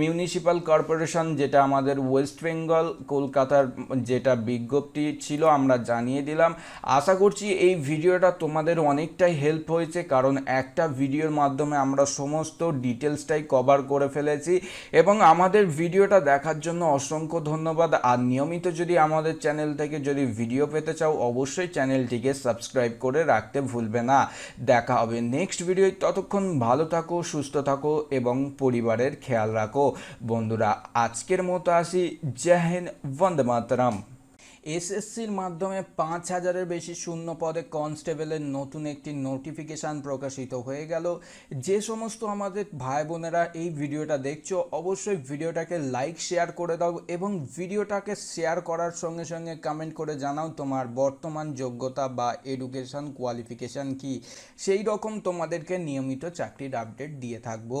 মিউনিসিপ্যাল কর্পোরেশন যেটা আমাদের ওয়েস্ট বেঙ্গল কলকাতার যেটা বিজ্ঞপ্তি ছিল আমরা জানিয়ে দিলাম আশা করছি এই ভিডিওটা তোমাদের অনেকটাই হেল্প হয়েছে কারণ একটা ভিডিওর মাধ্যমে আমরা সমস্ত ডিটেলসটাই কভার করে ফেল ফেলেছি এবং আমাদের ভিডিওটা দেখার জন্য অসংখ্য ধন্যবাদ আর নিয়মিত যদি আমাদের চ্যানেল থেকে যদি ভিডিও পেতে চাও অবশ্যই চ্যানেলটিকে সাবস্ক্রাইব করে রাখতে ভুলবে না দেখা হবে নেক্সট ভিডিও ততক্ষণ ভালো থাকো সুস্থ থাকো এবং পরিবারের খেয়াল রাখো বন্ধুরা আজকের মতো আসি জয় হিন্দ বন্দে এসএসসির মাধ্যমে পাঁচ হাজারের বেশি শূন্য পদে কনস্টেবলের নতুন একটি নোটিফিকেশান প্রকাশিত হয়ে গেল যে সমস্ত আমাদের ভাই বোনেরা এই ভিডিওটা দেখছো অবশ্যই ভিডিওটাকে লাইক শেয়ার করে দাও এবং ভিডিওটাকে শেয়ার করার সঙ্গে সঙ্গে কমেন্ট করে জানাও তোমার বর্তমান যোগ্যতা বা এডুকেশন কোয়ালিফিকেশান কি সেই রকম তোমাদেরকে নিয়মিত চাকরির আপডেট দিয়ে থাকবো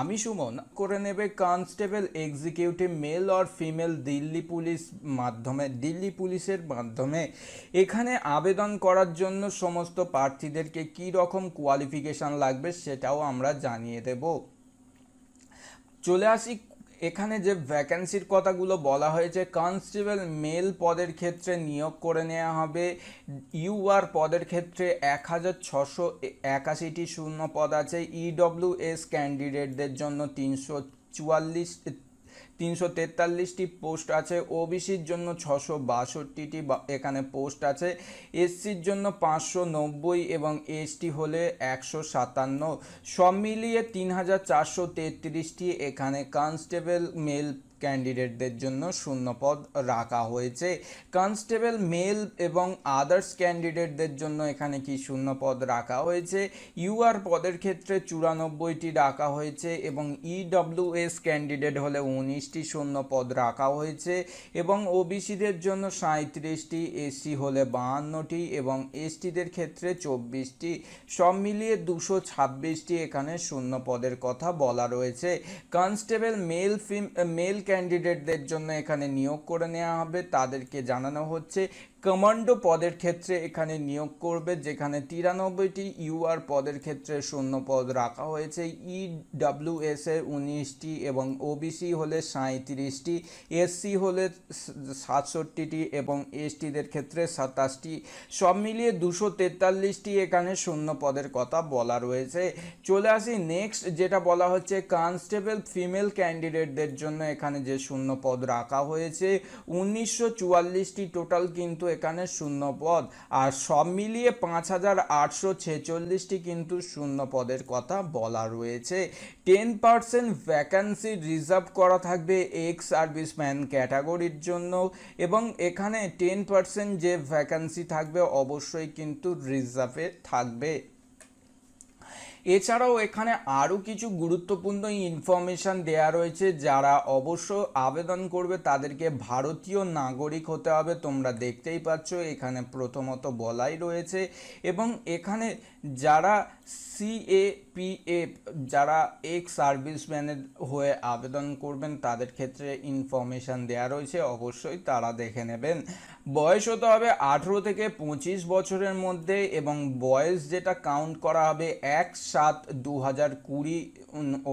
আমি সুমন করে নেবে constable executive male or female Delhi police মাধ্যমে দিল্লি পুলিশের মাধ্যমে এখানে আবেদন করার জন্য সমস্ত প্রার্থীদেরকে কি রকম কোয়ালিফিকেশান লাগবে সেটাও আমরা জানিয়ে দেব চলে আসি এখানে যে ভ্যাকেন্সির কথাগুলো বলা হয়েছে কনস্টেবল মেল পদের ক্ষেত্রে নিয়োগ করে নেওয়া হবে ইউআর পদের ক্ষেত্রে এক হাজার ছশো একাশিটি শূন্য পদ আছে ইডব্লিউএস e ক্যান্ডিডেটদের জন্য তিনশো চুয়াল্লিশ তিনশো তেতাল্লিশটি পোস্ট আছে ওবিসির জন্য ছশো বাষট্টিটি এখানে পোস্ট আছে এসসির জন্য পাঁচশো নব্বই এবং এসটি হলে একশো সাতান্ন সব মিলিয়ে তিন হাজার চারশো তেত্রিশটি এখানে কনস্টেবল মেল ক্যান্ডিডেটদের জন্য শূন্যপদ রাখা হয়েছে কনস্টেবল মেল এবং আদার্স ক্যান্ডিডেটদের জন্য এখানে কি শূন্যপদ রাখা হয়েছে ইউআর পদের ক্ষেত্রে চুরানব্বইটি রাখা হয়েছে এবং ইডব্লিউএস e ক্যান্ডিডেট হলে উনিশটি শূন্যপদ রাখা হয়েছে এবং ওবিসিদের জন্য সাঁত্রিশটি এসসি হলে বাহান্নটি এবং এসটিদের ক্ষেত্রে চব্বিশটি সব মিলিয়ে দুশো ছাব্বিশটি এখানে শূন্যপদের কথা বলা রয়েছে কনস্টেবল মেল ফিম মেল ক্যান্ডিডেটদের জন্য এখানে নিয়োগ করে নেওয়া হবে তাদেরকে জানানো হচ্ছে কমান্ডো পদের ক্ষেত্রে এখানে নিয়োগ করবে যেখানে তিরানব্বইটি ইউআর পদের ক্ষেত্রে শূন্য পদ রাখা হয়েছে ইডব্লিউএস এর উনিশটি এবং ওবিসি হলে সাঁত্রিশটি এসসি হলে সাতষট্টিটি এবং এসটিদের ক্ষেত্রে সাতাশটি সব মিলিয়ে দুশো তেতাল্লিশটি এখানে শূন্য পদের কথা বলা রয়েছে চলে আসি নেক্সট যেটা বলা হচ্ছে কনস্টেবল ফিমেল ক্যান্ডিডেটদের জন্য এখানে যে শূন্য পদ রাখা হয়েছে উনিশশো চুয়াল্লিশটি টোটাল কিন্তু এখানে শূন্য পদ আর সব মিলিয়ে পাঁচ হাজার আটশো ছেচল্লিশটি কিন্তু শূন্য পদের কথা বলা রয়েছে টেন পার্সেন্ট ভ্যাকান্সি রিজার্ভ করা থাকবে এক্স সার্ভিসম্যান ক্যাটাগরির জন্য এবং এখানে টেন পার্সেন্ট যে ভ্যাকান্সি থাকবে অবশ্যই কিন্তু রিজার্ভে থাকবে এছাড়াও এখানে আরও কিছু গুরুত্বপূর্ণ ইনফরমেশান দেয়া রয়েছে যারা অবশ্য আবেদন করবে তাদেরকে ভারতীয় নাগরিক হতে হবে তোমরা দেখতেই পাচ্ছ এখানে প্রথমত বলাই রয়েছে এবং এখানে যারা সিএপিএফ যারা এক্স সার্ভিসম্যানের হয়ে আবেদন করবেন তাদের ক্ষেত্রে ইনফরমেশান দেয়া রয়েছে অবশ্যই তারা দেখে নেবেন বয়স হতে হবে আঠেরো থেকে পঁচিশ বছরের মধ্যে এবং বয়স যেটা কাউন্ট করা হবে এক সাত দু হাজার কুড়ি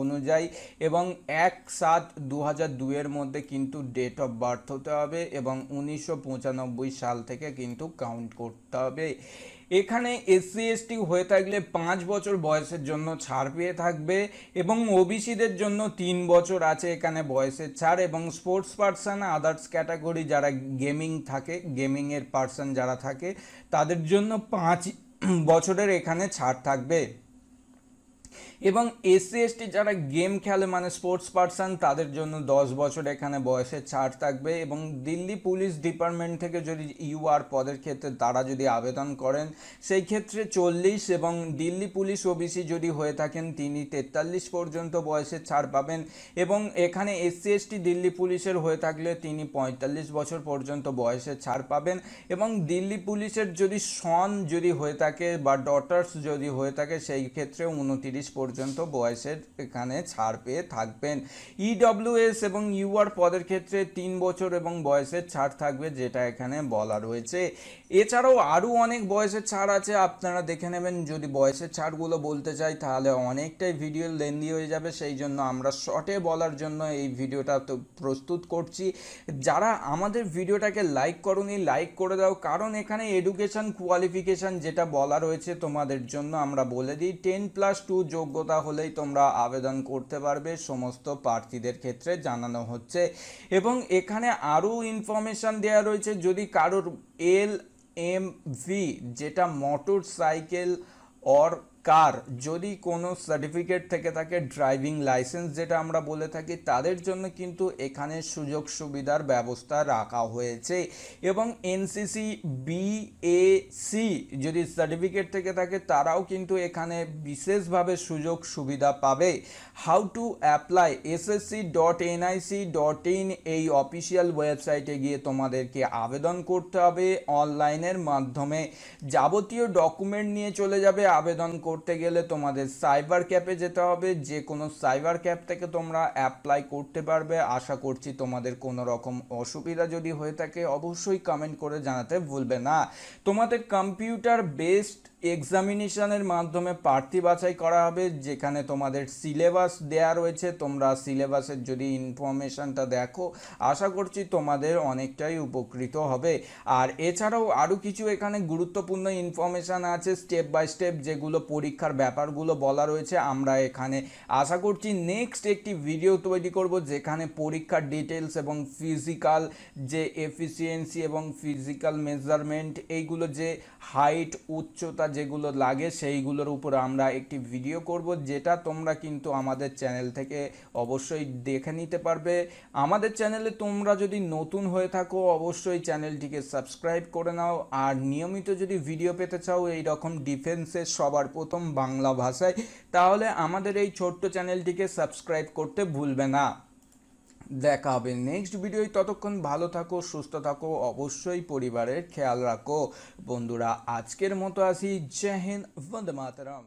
অনুযায়ী এবং এক সাত দু হাজার দুয়ের মধ্যে কিন্তু ডেট অফ বার্থ হতে হবে এবং উনিশশো সাল থেকে কিন্তু কাউন্ট করতে হবে এখানে এসসি এসটি হয়ে থাকলে পাঁচ বছর বয়সের জন্য ছাড় পেয়ে থাকবে এবং ওবিসিদের জন্য তিন বছর আছে এখানে বয়সের ছাড় এবং স্পোর্টস পার্সন আদার্স ক্যাটাগরি যারা গেমিং থাকে গেমিংয়ের পার্সন যারা থাকে তাদের জন্য পাঁচ বছরের এখানে ছাড় থাকবে এবং এসসি এসটি যারা গেম খেলে মানে স্পোর্টস পার্সন তাদের জন্য দশ বছর এখানে বয়সে ছাড় থাকবে এবং দিল্লি পুলিশ ডিপার্টমেন্ট থেকে যদি ইউআর পদের ক্ষেত্রে তারা যদি আবেদন করেন সেই ক্ষেত্রে চল্লিশ এবং দিল্লি পুলিশ ওবিসি যদি হয়ে থাকেন তিনি তেতাল্লিশ পর্যন্ত বয়সে ছাড় পাবেন এবং এখানে এসসি এসটি দিল্লি পুলিশের হয়ে থাকলে তিনি পঁয়তাল্লিশ বছর পর্যন্ত বয়সে ছাড় পাবেন এবং দিল্লি পুলিশের যদি সন যদি হয়ে থাকে বা ডটার্স যদি হয়ে থাকে সেই ক্ষেত্রে উনতিরিশ পর্যন্ত বয়সের এখানে ছাড় পেয়ে থাকবেন ইডব্লিউএস e এবং ইউআর পদের ক্ষেত্রে তিন বছর এবং বয়সের ছাড় থাকবে যেটা এখানে বলা রয়েছে এছাড়াও আরও অনেক বয়সের ছাড় আছে আপনারা দেখে নেবেন যদি বয়সের ছাড়গুলো বলতে চাই তাহলে অনেকটাই ভিডিও লেন্দি হয়ে যাবে সেই জন্য আমরা শর্টে বলার জন্য এই ভিডিওটা তো প্রস্তুত করছি যারা আমাদের ভিডিওটাকে লাইক করুন লাইক করে দাও কারণ এখানে এডুকেশন কোয়ালিফিকেশান যেটা বলা রয়েছে তোমাদের জন্য আমরা বলে দিই টেন প্লাস টু যোগ্য যোগ্যতা হলেই তোমরা আবেদন করতে পারবে সমস্ত প্রার্থীদের ক্ষেত্রে জানানো হচ্ছে এবং এখানে আরও ইনফরমেশান দেওয়া রয়েছে যদি কারোর এল এম ভি যেটা মোটর সাইকেল অর কার যদি কোনো সার্টিফিকেট থেকে থাকে ড্রাইভিং লাইসেন্স যেটা আমরা বলে থাকি তাদের জন্য কিন্তু এখানে সুযোগ সুবিধার ব্যবস্থা রাখা হয়েছে এবং এনসিসি বিএসি যদি সার্টিফিকেট থেকে থাকে তারাও কিন্তু এখানে বিশেষভাবে সুযোগ সুবিধা পাবে how to apply SSC dot NIC dot in এই অফিসিয়াল ওয়েবসাইটে গিয়ে তোমাদেরকে আবেদন করতে হবে অনলাইনের মাধ্যমে যাবতীয় ডকুমেন্ট নিয়ে চলে যাবে আবেদন করতে করতে গেলে তোমাদের সাইবার ক্যাপে যেতে হবে যে কোনো সাইবার ক্যাপ থেকে তোমরা অ্যাপ্লাই করতে পারবে আশা করছি তোমাদের কোনো রকম অসুবিধা যদি হয়ে থাকে অবশ্যই কমেন্ট করে জানাতে ভুলবে না তোমাদের কম্পিউটার বেসড এক্সামিনেশানের মাধ্যমে প্রার্থী বাছাই করা হবে যেখানে তোমাদের সিলেবাস দেয়া রয়েছে তোমরা সিলেবাসের যদি ইনফরমেশানটা দেখো আশা করছি তোমাদের অনেকটাই উপকৃত হবে আর এছাড়াও আরও কিছু এখানে গুরুত্বপূর্ণ ইনফরমেশান আছে স্টেপ বাই স্টেপ যেগুলো পরীক্ষার ব্যাপারগুলো বলা রয়েছে আমরা এখানে আশা করছি নেক্সট একটি ভিডিও তৈরি করব যেখানে পরীক্ষার ডিটেলস এবং ফিজিক্যাল যে এফিসিয়েন্সি এবং ফিজিক্যাল মেজারমেন্ট এইগুলো যে হাইট উচ্চতা যেগুলো লাগে সেইগুলোর উপর আমরা একটি ভিডিও করব যেটা তোমরা কিন্তু আমাদের চ্যানেল থেকে অবশ্যই দেখে নিতে পারবে আমাদের চ্যানেলে তোমরা যদি নতুন হয়ে থাকো অবশ্যই চ্যানেলটিকে সাবস্ক্রাইব করে নাও আর নিয়মিত যদি ভিডিও পেতে চাও এই রকম ডিফেন্সের সবার প্রথম বাংলা ভাষায় তাহলে আমাদের এই ছোট্ট চ্যানেলটিকে সাবস্ক্রাইব করতে ভুলবে না দেখা হবে নেক্সট ভিডিওয় ততক্ষণ ভালো থাকো সুস্থ থাকো অবশ্যই পরিবারের খেয়াল রাখো বন্ধুরা আজকের মতো আসি জয় হিন্দ বন্দে মাতারাম